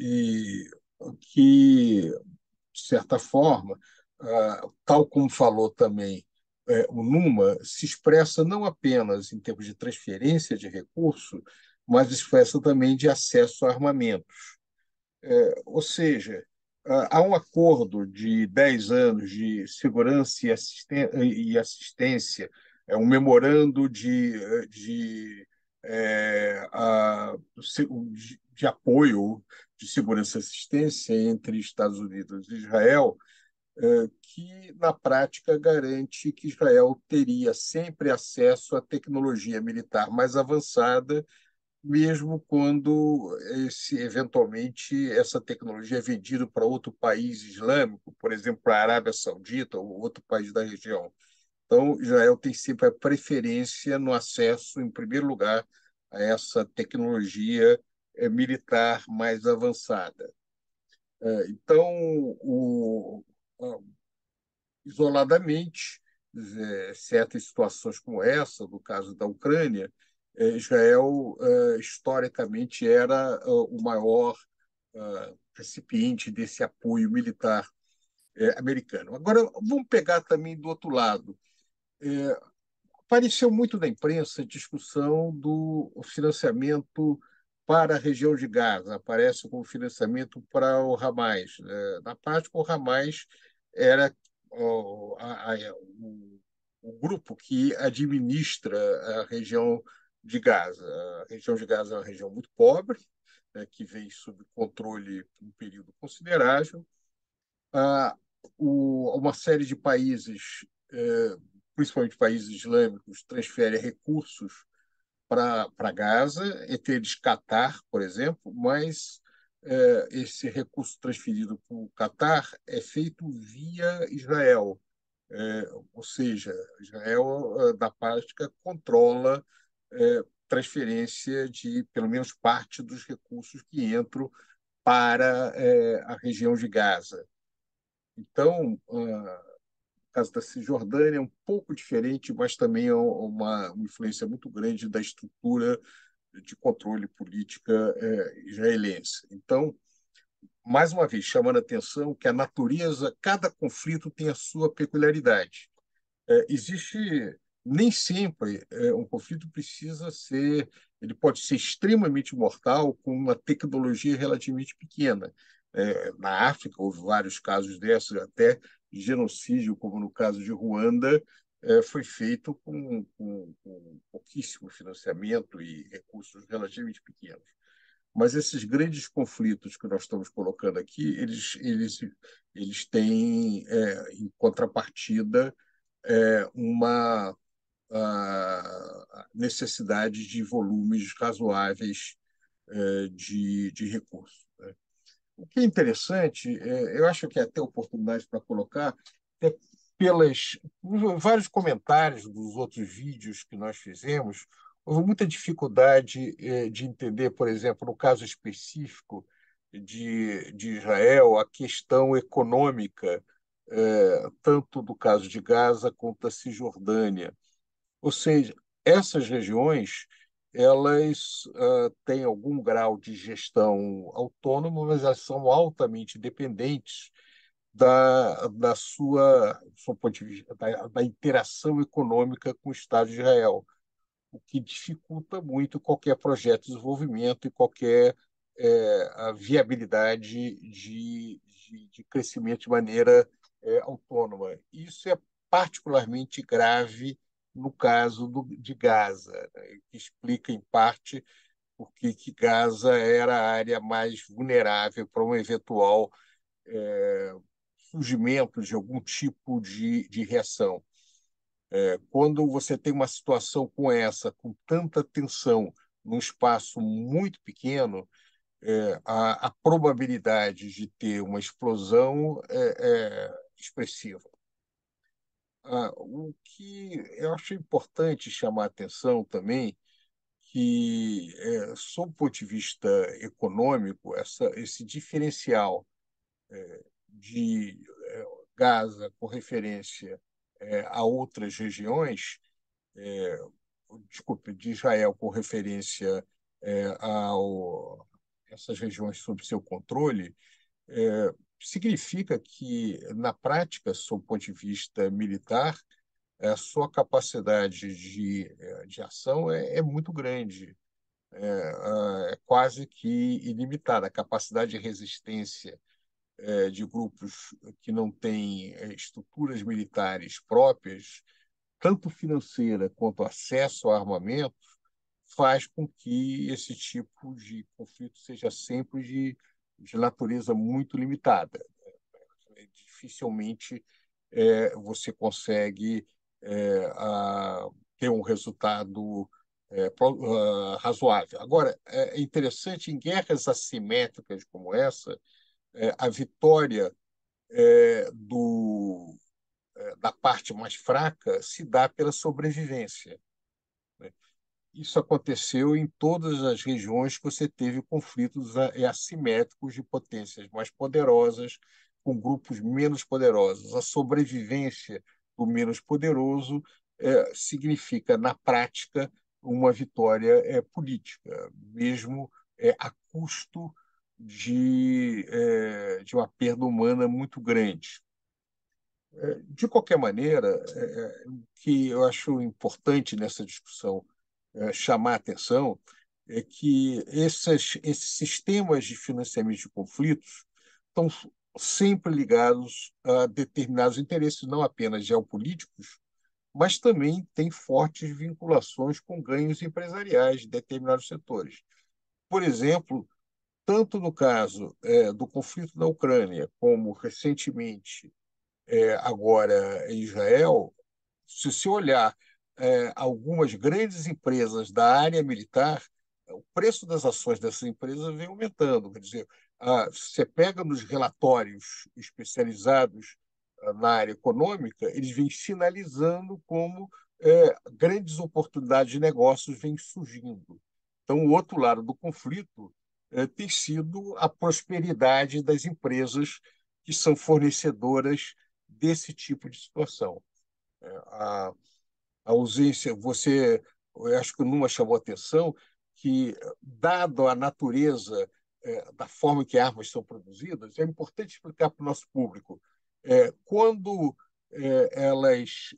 e que de certa forma, ah, tal como falou também é, o Numa, se expressa não apenas em termos de transferência de recursos, mas expressa também de acesso a armamentos. É, ou seja, ah, há um acordo de 10 anos de segurança e, assistência, é um memorando de, de, é, a, de apoio de segurança e assistência entre Estados Unidos e Israel, eh, que na prática garante que Israel teria sempre acesso à tecnologia militar mais avançada, mesmo quando esse, eventualmente essa tecnologia é vendida para outro país islâmico, por exemplo, a Arábia Saudita ou outro país da região. Então, Israel tem sempre a preferência no acesso, em primeiro lugar, a essa tecnologia é militar mais avançada. É, então, o, isoladamente, certas situações como essa, do caso da Ucrânia, é, Israel historicamente era o maior recipiente desse apoio militar americano. Agora, vamos pegar também do outro lado. Apareceu muito na imprensa a discussão do financiamento para a região de Gaza, aparece com financiamento para o Hamas. Né? Na prática, o Hamas era o, a, a, o, o grupo que administra a região de Gaza. A região de Gaza é uma região muito pobre, né, que vem sob controle por um período considerável. Ah, o, uma série de países, eh, principalmente países islâmicos, transfere recursos para Gaza e é ter eles Catar, por exemplo, mas é, esse recurso transferido para o Catar é feito via Israel. É, ou seja, Israel, na prática, controla eh, transferência de, pelo menos, parte dos recursos que entram para a região de Gaza. Então, uh, caso da Cisjordânia, é um pouco diferente, mas também é uma, uma influência muito grande da estrutura de controle política é, israelense. Então, mais uma vez, chamando a atenção que a natureza, cada conflito tem a sua peculiaridade. É, existe, nem sempre, é, um conflito precisa ser, ele pode ser extremamente mortal com uma tecnologia relativamente pequena é, na África, houve vários casos desses, até genocídio, como no caso de Ruanda, é, foi feito com, com, com pouquíssimo financiamento e recursos relativamente pequenos. Mas esses grandes conflitos que nós estamos colocando aqui, eles, eles, eles têm, é, em contrapartida, é, uma necessidade de volumes razoáveis é, de, de recursos. O que é interessante, é, eu acho que até oportunidade para colocar, é pelas vários comentários dos outros vídeos que nós fizemos, houve muita dificuldade é, de entender, por exemplo, no caso específico de, de Israel, a questão econômica, é, tanto do caso de Gaza quanto da Cisjordânia. Ou seja, essas regiões elas uh, têm algum grau de gestão autônoma, mas elas são altamente dependentes da, da sua vista, da, da, interação econômica com o Estado de Israel, o que dificulta muito qualquer projeto de desenvolvimento e qualquer é, viabilidade de, de, de, crescimento de maneira é, autônoma. Isso é particularmente grave no caso do, de Gaza, né? que explica, em parte, porque que Gaza era a área mais vulnerável para um eventual é, surgimento de algum tipo de, de reação. É, quando você tem uma situação com essa, com tanta tensão, num espaço muito pequeno, é, a, a, probabilidade de ter uma explosão é, é expressiva. Ah, o que eu acho importante chamar a atenção também, que, é, sob o ponto de vista econômico, essa, esse diferencial é, de é, Gaza com referência a outras regiões, desculpe, de Israel com referência a essas regiões sob seu controle, significa que, na prática, sob o ponto de vista militar, a sua capacidade de, eh, de ação é, é muito grande, é, é, quase que ilimitada. A capacidade de resistência é, de grupos que não têm é, estruturas militares próprias, tanto financeira quanto acesso a armamento, faz com que esse tipo de conflito seja sempre de de natureza muito limitada. Né? Dificilmente é, você consegue é, a, ter um resultado é, ah, razoável. Agora, é, é interessante, em guerras assimétricas como essa, é, a vitória é, do, da parte mais fraca se dá pela sobrevivência. Isso aconteceu em todas as regiões que você teve conflitos assimétricos de potências mais poderosas com grupos menos poderosos. A sobrevivência do menos poderoso é, significa, na prática, uma vitória é, política, mesmo é, a custo de, é, de uma perda humana muito grande. É, de qualquer maneira, é, o que eu acho importante nessa discussão é, chamar a atenção é que esses esses sistemas de financiamento de conflitos estão sempre ligados a determinados interesses, não apenas geopolíticos, mas também têm fortes vinculações com ganhos empresariais de determinados setores. Por exemplo, tanto no caso é, do conflito na Ucrânia, como recentemente é, agora em Israel, se se olhar é, algumas grandes empresas da área militar, o preço das ações dessas empresas vem aumentando. Quer dizer, você pega nos relatórios especializados ah, na área econômica, eles vêm sinalizando como é, grandes oportunidades de negócios vêm surgindo. Então, o outro lado do conflito é, tem sido a prosperidade das empresas que são fornecedoras desse tipo de situação. É, a, a ausência, você, acho que Numa chamou atenção, que, dado a natureza é, da forma que armas são produzidas, é importante explicar para o nosso público. É, quando é, elas.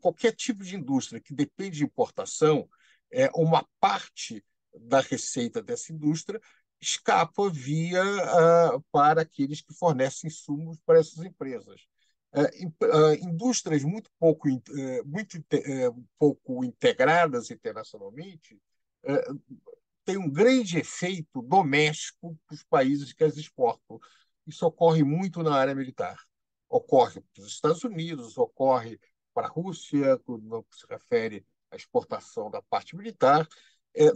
qualquer tipo de indústria que depende de importação, é, uma parte da receita dessa indústria escapa via ah, para aqueles que fornecem insumos para essas empresas. Eh, eh, indústrias muito pouco, eh, muito pouco integradas internacionalmente têm um grande efeito doméstico para os países que as exportam. Isso ocorre muito na área militar. Ocorre para os Estados Unidos, ocorre para a Rússia, quando se refere à exportação da parte militar.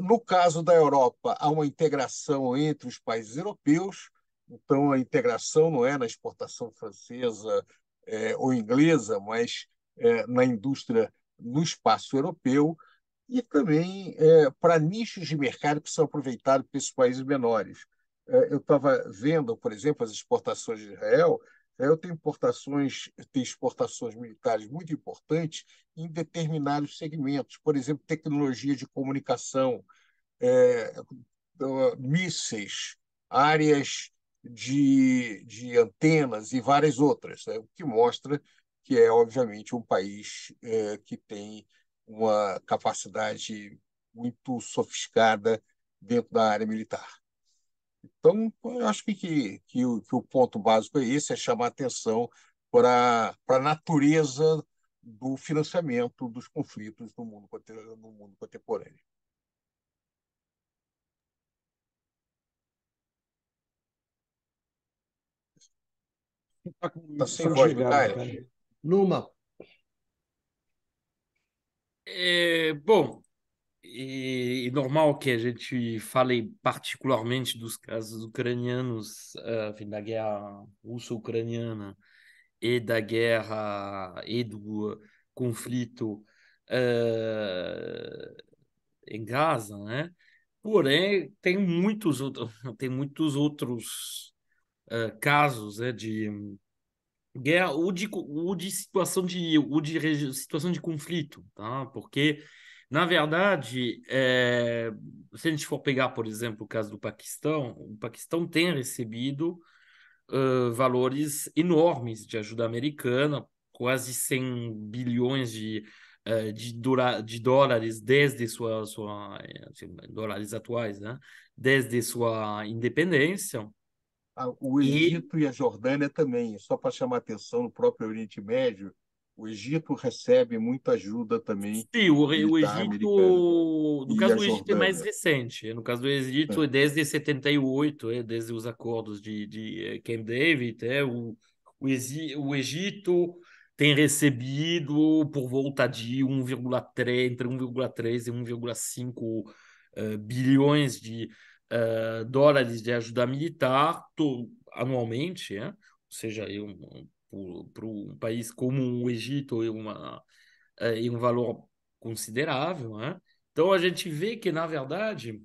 No caso da Europa, há uma integração entre os países europeus, então, a integração não é na exportação francesa é, ou inglesa, mas é, na indústria no espaço europeu, e também é, para nichos de mercado que são aproveitados pelos países menores. É, eu estava vendo, por exemplo, as exportações de Israel. Israel tem importações, tem exportações militares muito importantes em determinados segmentos, por exemplo, tecnologia de comunicação, é, então, mísseis, áreas de, de antenas e várias outras, né? o que mostra que é, obviamente, um país é, que tem uma capacidade muito sofisticada dentro da área militar. Então, eu acho que, que, que, o, que o ponto básico é esse, é chamar atenção para a natureza do financiamento dos conflitos no mundo, no mundo contemporâneo. Tá, com tá sem voz, Numa. É, bom, é, normal que a gente fale particularmente dos casos ucranianos, ah, enfim, da guerra russo-ucraniana e da guerra e do conflito uh, em Gaza, né? Porém, tem muitos outros, tem muitos outros eh, casos né, de hum, guerra ou de, ou de situação de ou de situação de conflito, tá? Porque na verdade, é, se a gente for pegar, por exemplo, o caso do Paquistão, o Paquistão tem recebido uh, valores enormes de ajuda americana, quase 100 bilhões de, uh, de, de dólares desde sua, sua assim, dólares atuais, né? Desde sua independência. O Egito e... e a Jordânia também, só para chamar atenção no próprio Oriente Médio, o Egito recebe muita ajuda também. Sim, o, o Egito. No caso do Egito é mais recente. No caso do Egito, é. é desde 78, é, desde os acordos de, de eh, Camp David, é, o, o, o Egito tem recebido por volta de 1,3, entre 1,3 e 1,5 uh, eh, bilhões de uh, dólares de ajuda militar to, anualmente, né? ou seja, para um país como o Egito é, uma, eh, um valor considerável. Né? Então a gente vê que, na verdade,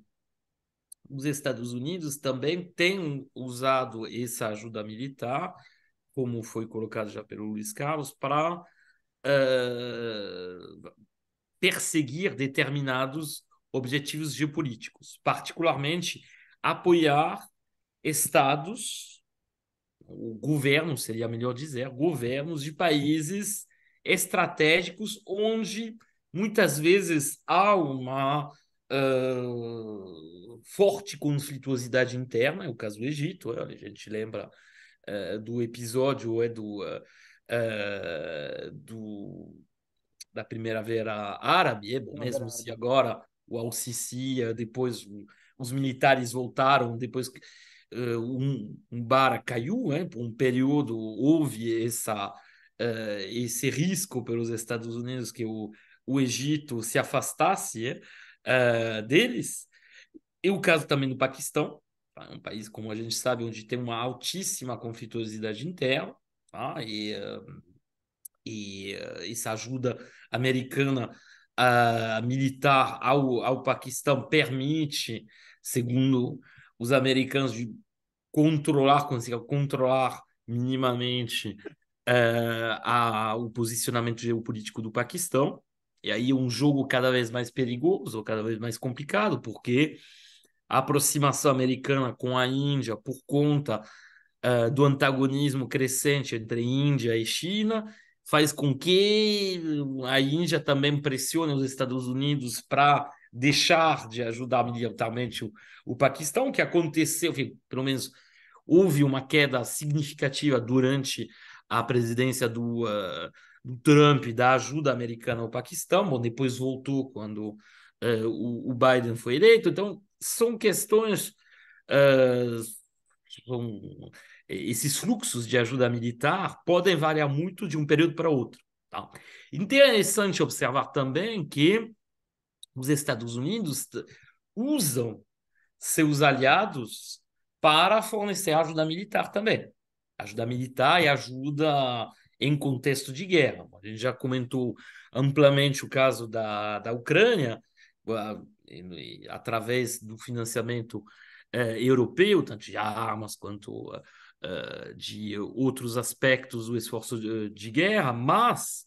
os Estados Unidos também têm usado essa ajuda militar, como foi colocado já pelo Luiz Carlos, para uh, perseguir determinados objetivos geopolíticos, particularmente apoiar estados, o governo seria melhor dizer, governos de países estratégicos onde muitas vezes há uma uh, forte conflituosidade interna, é o caso do Egito, a gente lembra uh, do episódio é do, uh, do da Primavera Árabe, é bom mesmo se agora o Al-Sisi, eh, depois os militares voltaram, depois uh, um, um bar caiu, né, por um período houve essa, uh, esse risco pelos Estados Unidos que o, o Egito se afastasse uh, deles. E o caso também do Paquistão, tá? um país, como a gente sabe, onde tem uma altíssima conflituosidade interna, tá? e, e essa ajuda americana uh, militar ao, ao Paquistão permite, segundo os americanos, controlar, conseguir controlar minimamente uh, a, o posicionamento geopolítico do Paquistão. E aí um jogo cada vez mais perigoso, cada vez mais complicado, porque a aproximação americana com a Índia por conta uh, do antagonismo crescente entre Índia e China faz com que a Índia também pressione os Estados Unidos para deixar de ajudar militarmente o, o Paquistão, que aconteceu, enfim, pelo menos houve uma queda significativa durante a presidência do, uh, do Trump da ajuda americana ao Paquistão, bom, depois voltou quando uh, o, o, Biden foi eleito, então são questões uh, são esses fluxos de ajuda militar podem variar muito de um período para outro. Tá? Interessante observar também que os Estados Unidos usam seus aliados para fornecer ajuda militar também. Ajuda militar e ajuda em contexto de guerra. A gente já comentou amplamente o caso da, da Ucrânia, através do financiamento é, europeu, tanto de armas quanto eh, eh, de outros aspectos do esforço de, eh, de guerra, mas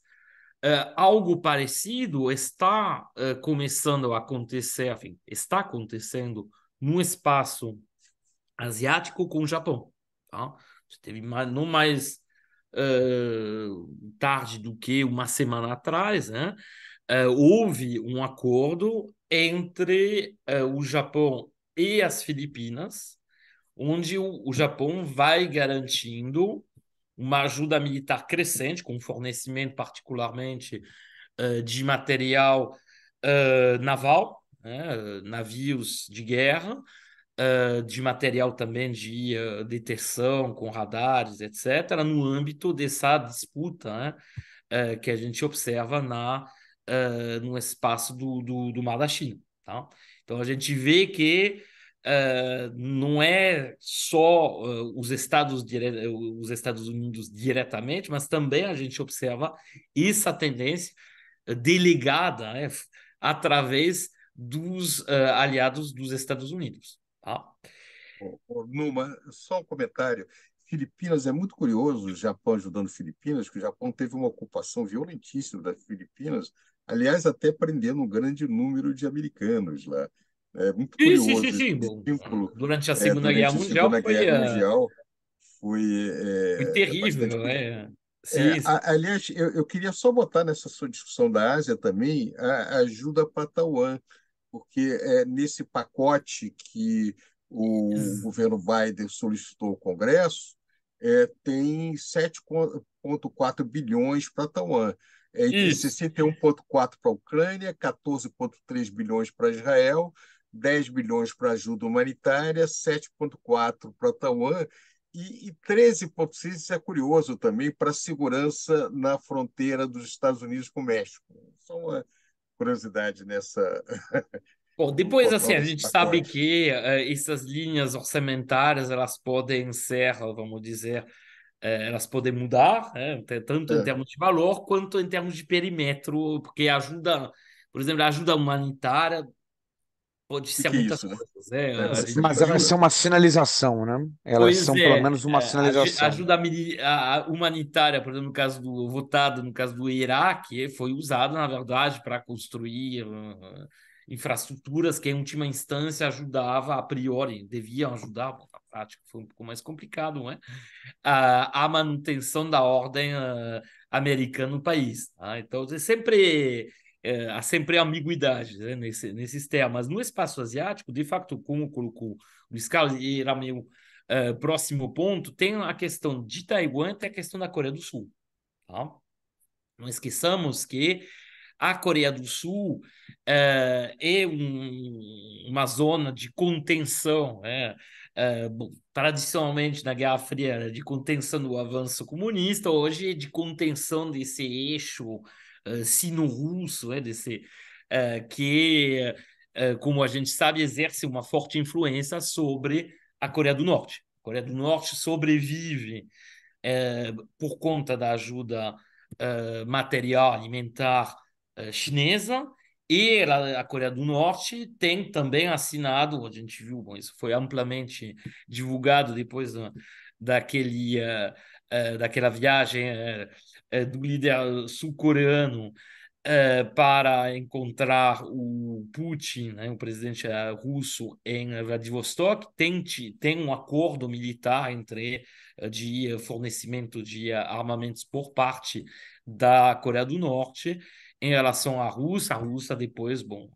algo parecido está começando a acontecer, enfim, está acontecendo no espaço asiático com o Japão. Tá? Teve mais, não mais tarde do que uma semana atrás, né? houve um acordo entre o Japão e as Filipinas, onde o, o Japão vai garantindo uma ajuda militar crescente, com fornecimento particularmente uh, de material uh, naval, né? navios de guerra, uh, de material também de detecção com radares, etc., no âmbito dessa disputa né? que a gente observa na, no espaço do, do, do Mar da China. Tá? Então a gente vê que uh, não é só uh, os, Estados dire... os Estados Unidos diretamente, mas também a gente observa essa tendência delegada né, através dos uh, aliados dos Estados Unidos. Tá? Numa, só um comentário. Filipinas é muito curioso, o Japão ajudando Filipinas, que o Japão teve uma ocupação violentíssima das Filipinas Aliás, até prendendo um grande número de americanos lá. Né? É muito curioso. Sim, sim, sim. durante a é, Segunda, é, durante Guerra, Mundial, a Segunda foi, Guerra eh, Mundial foi, eh, é, foi terrível, bastante... né? É, sim, sim. A, aliás, eu, eu, queria só botar nessa sua discussão da Ásia também a, a ajuda Taiwan, porque é nesse pacote que o hum. governo Biden solicitou ao Congresso, é, tem 7,4 bilhões para Taiwan é, 61,4 para a Ucrânia, 14,3 bilhões para Israel, 10 bilhões para ajuda humanitária, 7,4 para Taiwan e, e 13,6, isso é curioso também, para segurança na fronteira dos Estados Unidos com o México. Só uma curiosidade nessa. Bom, depois assim a é gente sabe que uh, essas linhas orçamentárias elas podem ser, vamos dizer, é, elas podem mudar, né? tanto é. em termos de valor quanto em termos de perímetro, porque ajuda, por exemplo, ajuda humanitária pode ser que é muitas isso, né? coisas. Né? É, mas elas são uma sinalização, né? Elas pois são é, pelo menos é, uma é, sinalização. Ajuda a, a humanitária, por exemplo, no caso do votado, no caso do Iraque, foi usado, na verdade, para construir uh, infraestruturas que, em última instância, ajudava a priori, deviam ajudar, prática foi um pouco mais complicado, não é? A, manutenção da ordem uh, americana no país. Tá? Então, sempre é, há sempre ambiguidade né, nesse, nesses temas. No espaço asiático, de fato, como colocou Luiz Carlos, e era meu uh, é, próximo ponto, tem a questão de Taiwan e a questão da Coreia do Sul. Tá? Não esqueçamos que a Coreia do Sul uh, é um, uma zona de contenção, né? é, bom, tradicionalmente na Guerra Fria era de contenção do avanço comunista, hoje é de contenção desse eixo eh, sino-russo, é desse, eh, que, como a gente sabe, exerce uma forte influência sobre a Coreia do Norte. A Coreia do Norte sobrevive por conta da ajuda material alimentar chinesa e a Coreia do Norte tem também assinado, a gente viu, bom, isso foi amplamente divulgado depois da, daquele, uh, uh, daquela viagem uh, do líder sul-coreano para encontrar o Putin, né, o presidente russo, em Vladivostok. Tem, tem um acordo militar entre de fornecimento de armamentos por parte da Coreia do Norte em relação à Rússia. A Rússia depois, bom,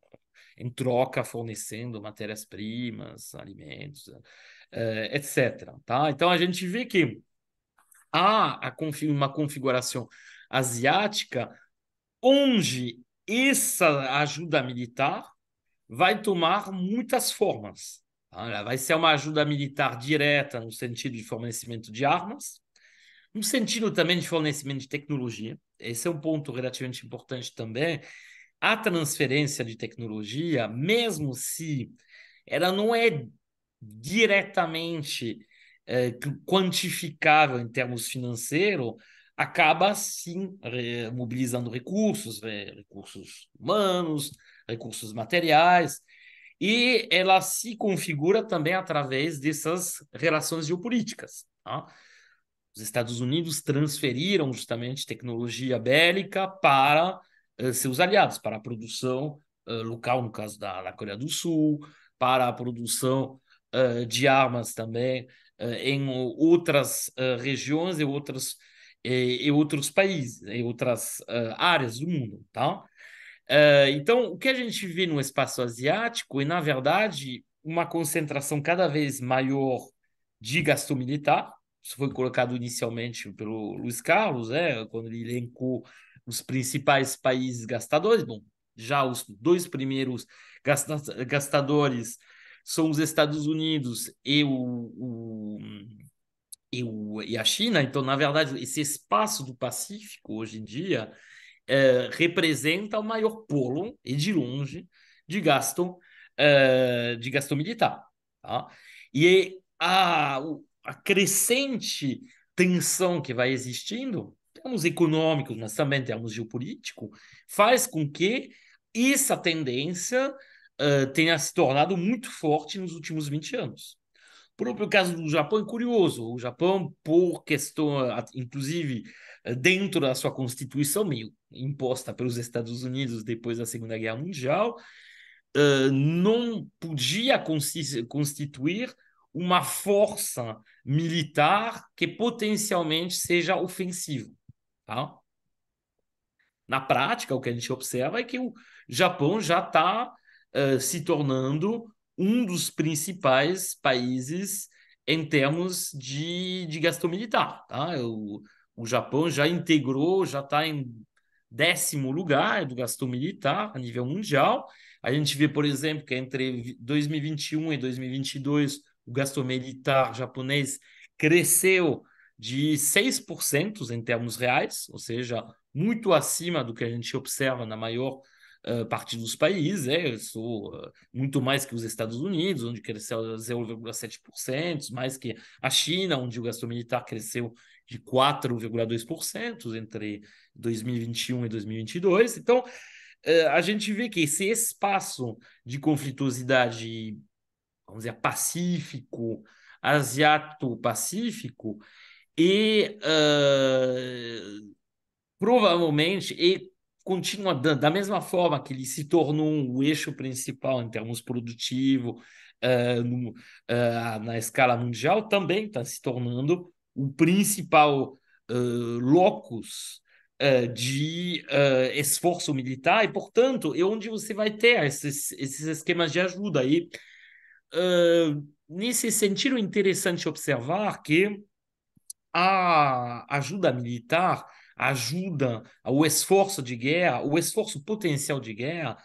em troca fornecendo matérias-primas, alimentos, eh, etc. Tá? Então a gente vê que há uma configuração asiática onde essa ajuda militar vai tomar muitas formas. Tá? Ela vai ser uma ajuda militar direta no sentido de fornecimento de armas, no sentido também de fornecimento de tecnologia, esse é um ponto relativamente importante também. A transferência de tecnologia, mesmo se ela não é diretamente é, quantificável em termos financeiros, acaba sim mobilizando recursos, recursos humanos, recursos materiais, e ela se configura também através dessas relações geopolíticas. Tá? Os Estados Unidos transferiram justamente tecnologia bélica para eh, seus aliados, para a produção eh, local, no caso da, da, Coreia do Sul, para a produção eh, de armas também em outras regiões e e, outros países, em outras áreas do mundo, tá? então, o que a gente vê no espaço asiático é, na verdade, uma concentração cada vez maior de gasto militar, isso foi colocado inicialmente pelo Luiz Carlos, né, quando ele elencou os principais países gastadores. Bom, já os dois primeiros gastadores são os Estados Unidos e, o, o, e, o, e a China. Então, na verdade, esse espaço do Pacífico, hoje em dia, é, representa o maior polo, e de longe, de gasto, é, de gasto militar. Tá? E a, o, a crescente tensão que vai existindo, temos econômicos, mas também temos geopolítico, faz com que essa tendência uh, tenha se tornado muito forte nos últimos 20 anos. O próprio caso do Japão é curioso. O Japão, por questão, inclusive dentro da sua constituição, meio imposta pelos Estados Unidos depois da Segunda Guerra Mundial, não podia constituir uma força militar que potencialmente seja ofensiva. Tá? Na prática, o que a gente observa é que o Japão já está uh, eh, se tornando um dos principais países em termos de, de gasto militar. Tá? O, o Japão já integrou, já está em décimo lugar do gasto militar a nível mundial. A gente vê, por exemplo, que entre 2021 e 2022 o gasto militar japonês cresceu de 6% em termos reais, ou seja, muito acima do que a gente observa na maior uh, parte dos países, é, né? isso, uh, muito mais que os Estados Unidos, onde cresceu 0,7%, mais que a China, onde o gasto militar cresceu de 4,2% entre 2021 e 2022. Então, uh, a gente vê que esse espaço de conflitosidade vamos dizer, pacífico, Asiático pacífico e uh, provavelmente e continua da mesma forma que ele se tornou o eixo principal em termos produtivo uh, no, uh, na escala mundial, também está se tornando o principal locus de uh, esforço militar e, portanto, é onde você vai ter esses, esses esquemas de ajuda. E ah, nesse sentido, é interessante observar que a ajuda militar, a ajuda, o esforço de guerra, o esforço potencial de guerra,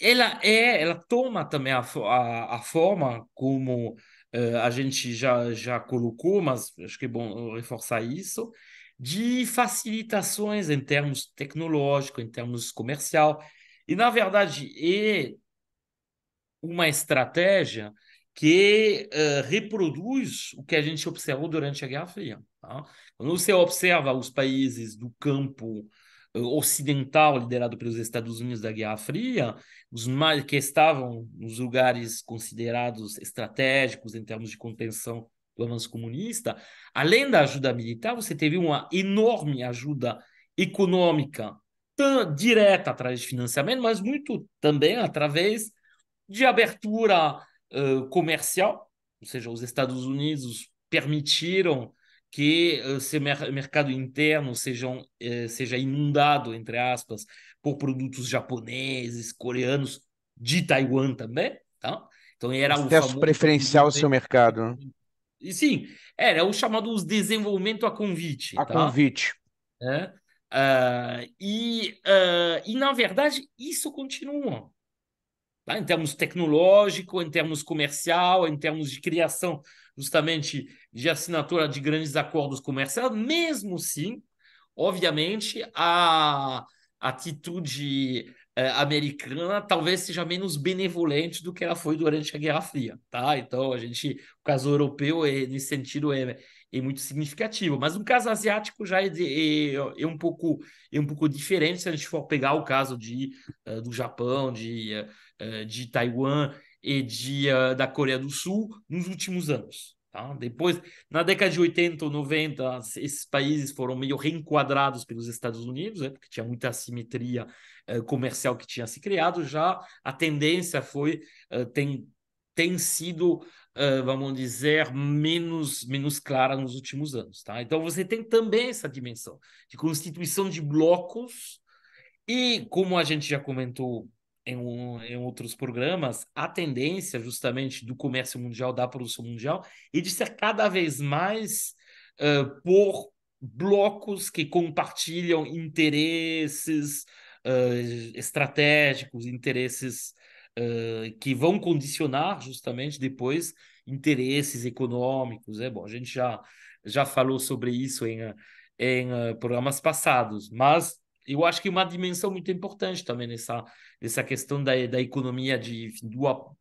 ela é, ela toma também a, a, a forma como uh, a gente já, já colocou, mas acho que é bom reforçar isso, de facilitações em termos tecnológicos, em termos comercial. E, na verdade, é uma estratégia que uh, reproduz o que a gente observou durante a Guerra Fria. Tá? Quando você observa os países do campo uh, ocidental liderado pelos Estados Unidos da Guerra Fria, os mais que estavam nos lugares considerados estratégicos em termos de contenção do avanço comunista, além da ajuda militar, você teve uma enorme ajuda econômica, direta através de financiamento, mas muito também através de abertura uh, comercial, ou seja, os Estados Unidos permitiram que esse mercado interno seja, seja inundado, entre aspas, por produtos japoneses, coreanos, de Taiwan também. Tá? Então era o acesso preferencial ao seu mercado. Né? E sim, era o chamado desenvolvimento a convite. A tá? convite. É? Uh, e, uh, e, na verdade, isso continua tá? em termos tecnológico, em termos comercial, em termos de criação justamente de assinatura de grandes acordos comerciais, mesmo sim, obviamente, a atitude eh, americana talvez seja menos benevolente do que ela foi durante a Guerra Fria, tá? Então a gente, o caso europeu é, nesse sentido é, é muito significativo, mas um caso asiático já é, de, é, é, um pouco é um pouco diferente se a gente for pegar o caso de uh, do Japão, de uh, eh, de Taiwan e de, eh, da Coreia do Sul nos últimos anos. Tá? Depois, na década de 80 ou 90, esses países foram meio reenquadrados pelos Estados Unidos, né? porque tinha muita assimetria uh, comercial que tinha se criado. Já a tendência foi, uh, tem, tem sido, uh, vamos dizer, menos, menos clara nos últimos anos. Tá? Então, você tem também essa dimensão de constituição de blocos, e como a gente já comentou em, um, em, outros programas, a tendência justamente do comércio mundial, da produção mundial, e de ser cada vez mais uh, por blocos que compartilham interesses uh, estratégicos, interesses uh, que vão condicionar justamente depois interesses econômicos. É né? bom, a gente já já falou sobre isso em, em eh, programas passados, mas eu acho que é uma dimensão muito importante também nessa, nessa questão da, da economia, de, do,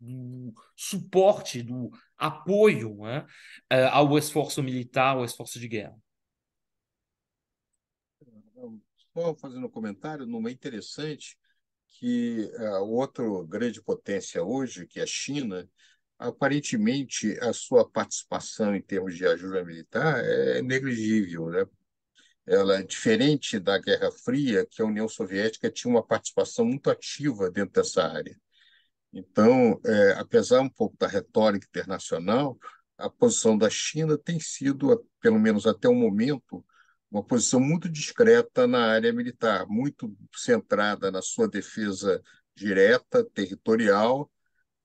do suporte, do apoio né, eh, ao esforço militar, ao esforço de guerra. Só fazendo um comentário, numa interessante, que a eh, outra grande potência hoje, que é a China, aparentemente a sua participação em termos de ajuda militar é negligível, né? ela é diferente da Guerra Fria, que a União Soviética tinha uma participação muito ativa dentro dessa área. Então, é, apesar um pouco da retórica internacional, a posição da China tem sido, pelo menos até o momento, uma posição muito discreta na área militar, muito centrada na sua defesa direta, territorial,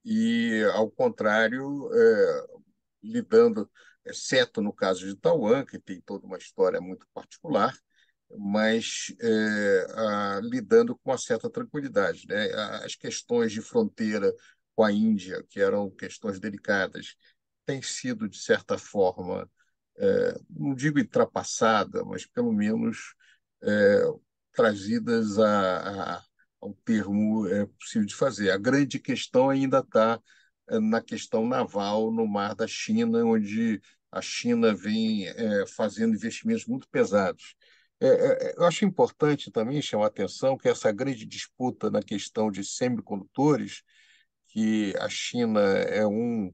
e, ao contrário, é, lidando exceto no caso de Taiwan, que tem toda uma história muito particular, mas é, a, lidando com uma certa tranquilidade. Né? As questões de fronteira com a Índia, que eram questões delicadas, têm sido, de certa forma, é, não digo ultrapassada, mas pelo menos é, trazidas a, a, ao termo é, possível de fazer. A grande questão ainda está na questão naval no mar da China, onde a China vem é, fazendo investimentos muito pesados. É, é, é, eu acho importante também chamar a atenção que essa grande disputa na questão de semicondutores, que a China é um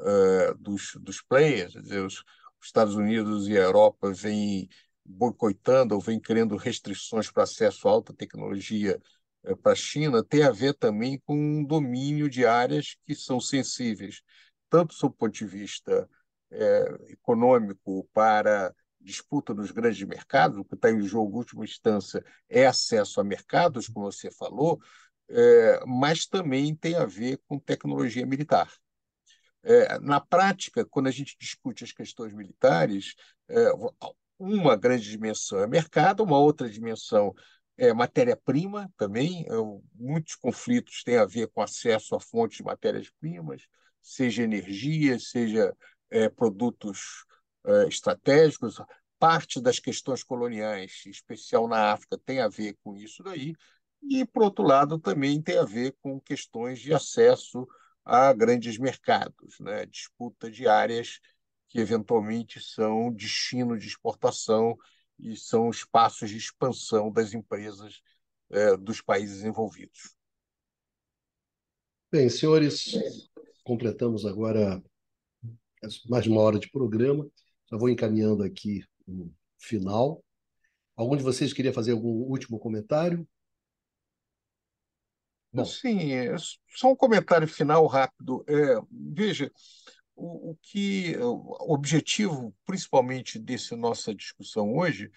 uh, dos, dos players, dizer, os Estados Unidos e a Europa vêm boicotando ou vêm criando restrições para acesso à alta tecnologia eh, para a China tem a ver também com um domínio de áreas que são sensíveis, tanto do ponto de vista é, econômico para disputa nos grandes mercados, o que está em jogo, última instância, é acesso a mercados, como você falou, é, mas também tem a ver com tecnologia militar. É, na prática, quando a gente discute as questões militares, é, uma grande dimensão é mercado, uma outra dimensão é, matéria-prima também. Eu, é muitos conflitos têm a ver com acesso a fontes de matérias-primas, seja energia, seja é, produtos é, estratégicos. Parte das questões coloniais, em especial na África, tem a ver com isso daí. E, por outro lado, também tem a ver com questões de acesso a grandes mercados, né? disputa de áreas que eventualmente são destino de exportação e são espaços de expansão das empresas é, dos países envolvidos. Bem, senhores, completamos agora mais uma hora de programa. Já vou encaminhando aqui o final. Algum de vocês queria fazer algum último comentário? Bom. Sim, é, só um comentário final rápido. É, veja, o, o que o objetivo, principalmente, dessa nossa discussão hoje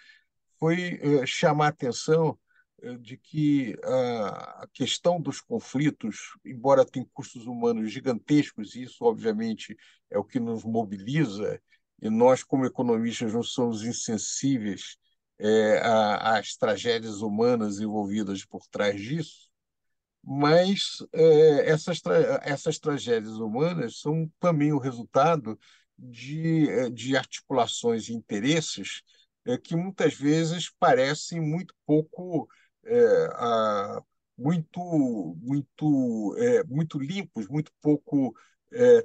foi eh, chamar a atenção eh, de que ah, a questão dos conflitos, embora tenha custos humanos gigantescos, e isso, obviamente, é o que nos mobiliza, e nós, como economistas, não somos insensíveis é, às tragédias humanas envolvidas por trás disso, mas é, essas, tra essas tragédias humanas são também o resultado de, é, de articulações e interesses é, que muitas vezes parecem muito pouco a, muito muito muito limpos, muito pouco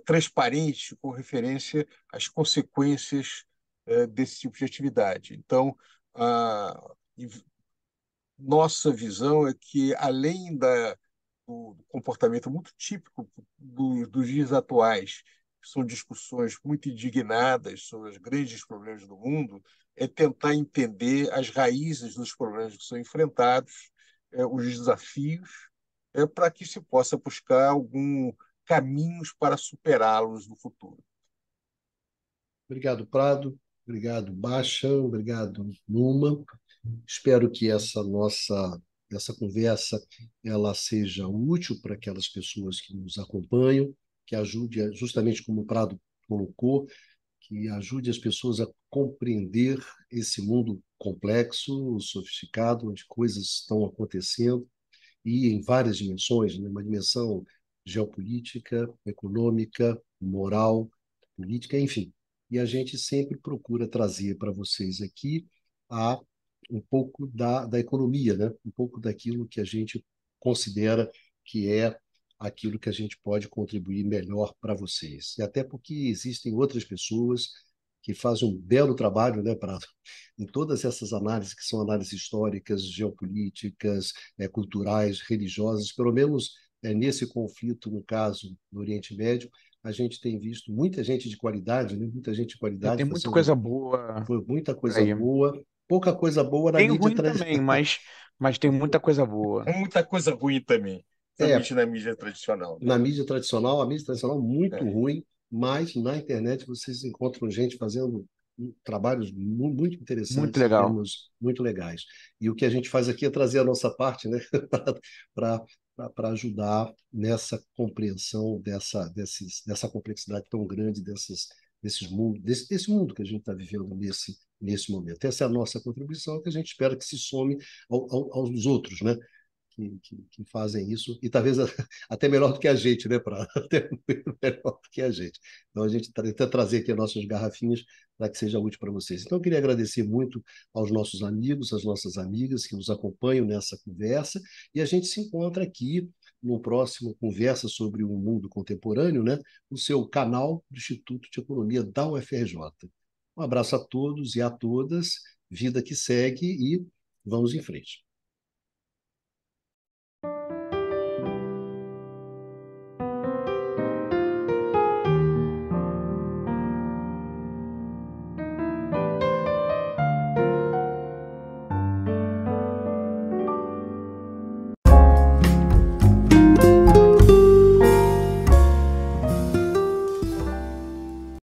transparentes com referência às consequências desse tipo de atividade. Então, a, nossa visão é que além da do, do comportamento muito típico do, dos dias atuais, que são discussões muito indignadas sobre os grandes problemas do mundo, é tentar entender as raízes dos problemas que são enfrentados, é, os desafios, é, para que se possa buscar algum caminhos para superá-los no futuro. Obrigado, Prado. Obrigado, Baixa. Obrigado, Numa. Espero que essa nossa essa conversa ela seja útil para aquelas pessoas que nos acompanham, que ajude, justamente como o Prado colocou, que ajude as pessoas a compreender esse mundo complexo, sofisticado, onde coisas estão acontecendo e em várias dimensões, né? uma dimensão geopolítica, econômica, moral, política, enfim. E a gente sempre procura trazer para vocês aqui a um pouco da, da economia, né? um pouco daquilo que a gente considera que é aquilo que a gente pode contribuir melhor para vocês. E até porque existem outras pessoas que fazem um belo trabalho, né, Prado? Em todas essas análises, que são análises históricas, geopolíticas, é, culturais, religiosas, pelo menos é, nesse conflito, no caso, no Oriente Médio, a gente tem visto muita gente de qualidade, né? muita gente de é, qualidade. Tem muita coisa boa. Foi muita coisa aí. boa pouca coisa boa na tem mídia ruim também, mas, mas tem muita coisa boa. Muita coisa ruim também, principalmente é, na mídia tradicional. Né? Na mídia tradicional, a mídia tradicional é muito é. ruim, mas na internet vocês encontram gente fazendo trabalhos muito interessantes, muito, legal. muito legais. E o que a gente faz aqui é trazer a nossa parte, né, para para ajudar nessa compreensão dessa desses, dessa complexidade tão grande dessas desses mundo, desse, desse mundo que a gente está vivendo nesse, nesse momento. Essa é a nossa contribuição que a gente espera que se some ao, ao, aos outros, né? Que, que, que, fazem isso, e talvez até melhor do que a gente, né, Para Até melhor do que a gente. Então, a gente tenta trazer aqui as nossas garrafinhas para que seja útil para vocês. Então, eu queria agradecer muito aos nossos amigos, às nossas amigas que nos acompanham nessa conversa, e a gente se encontra aqui no próximo Conversa sobre o Mundo Contemporâneo, né, O seu canal do Instituto de Economia da UFRJ. Um abraço a todos e a todas, vida que segue e vamos em frente.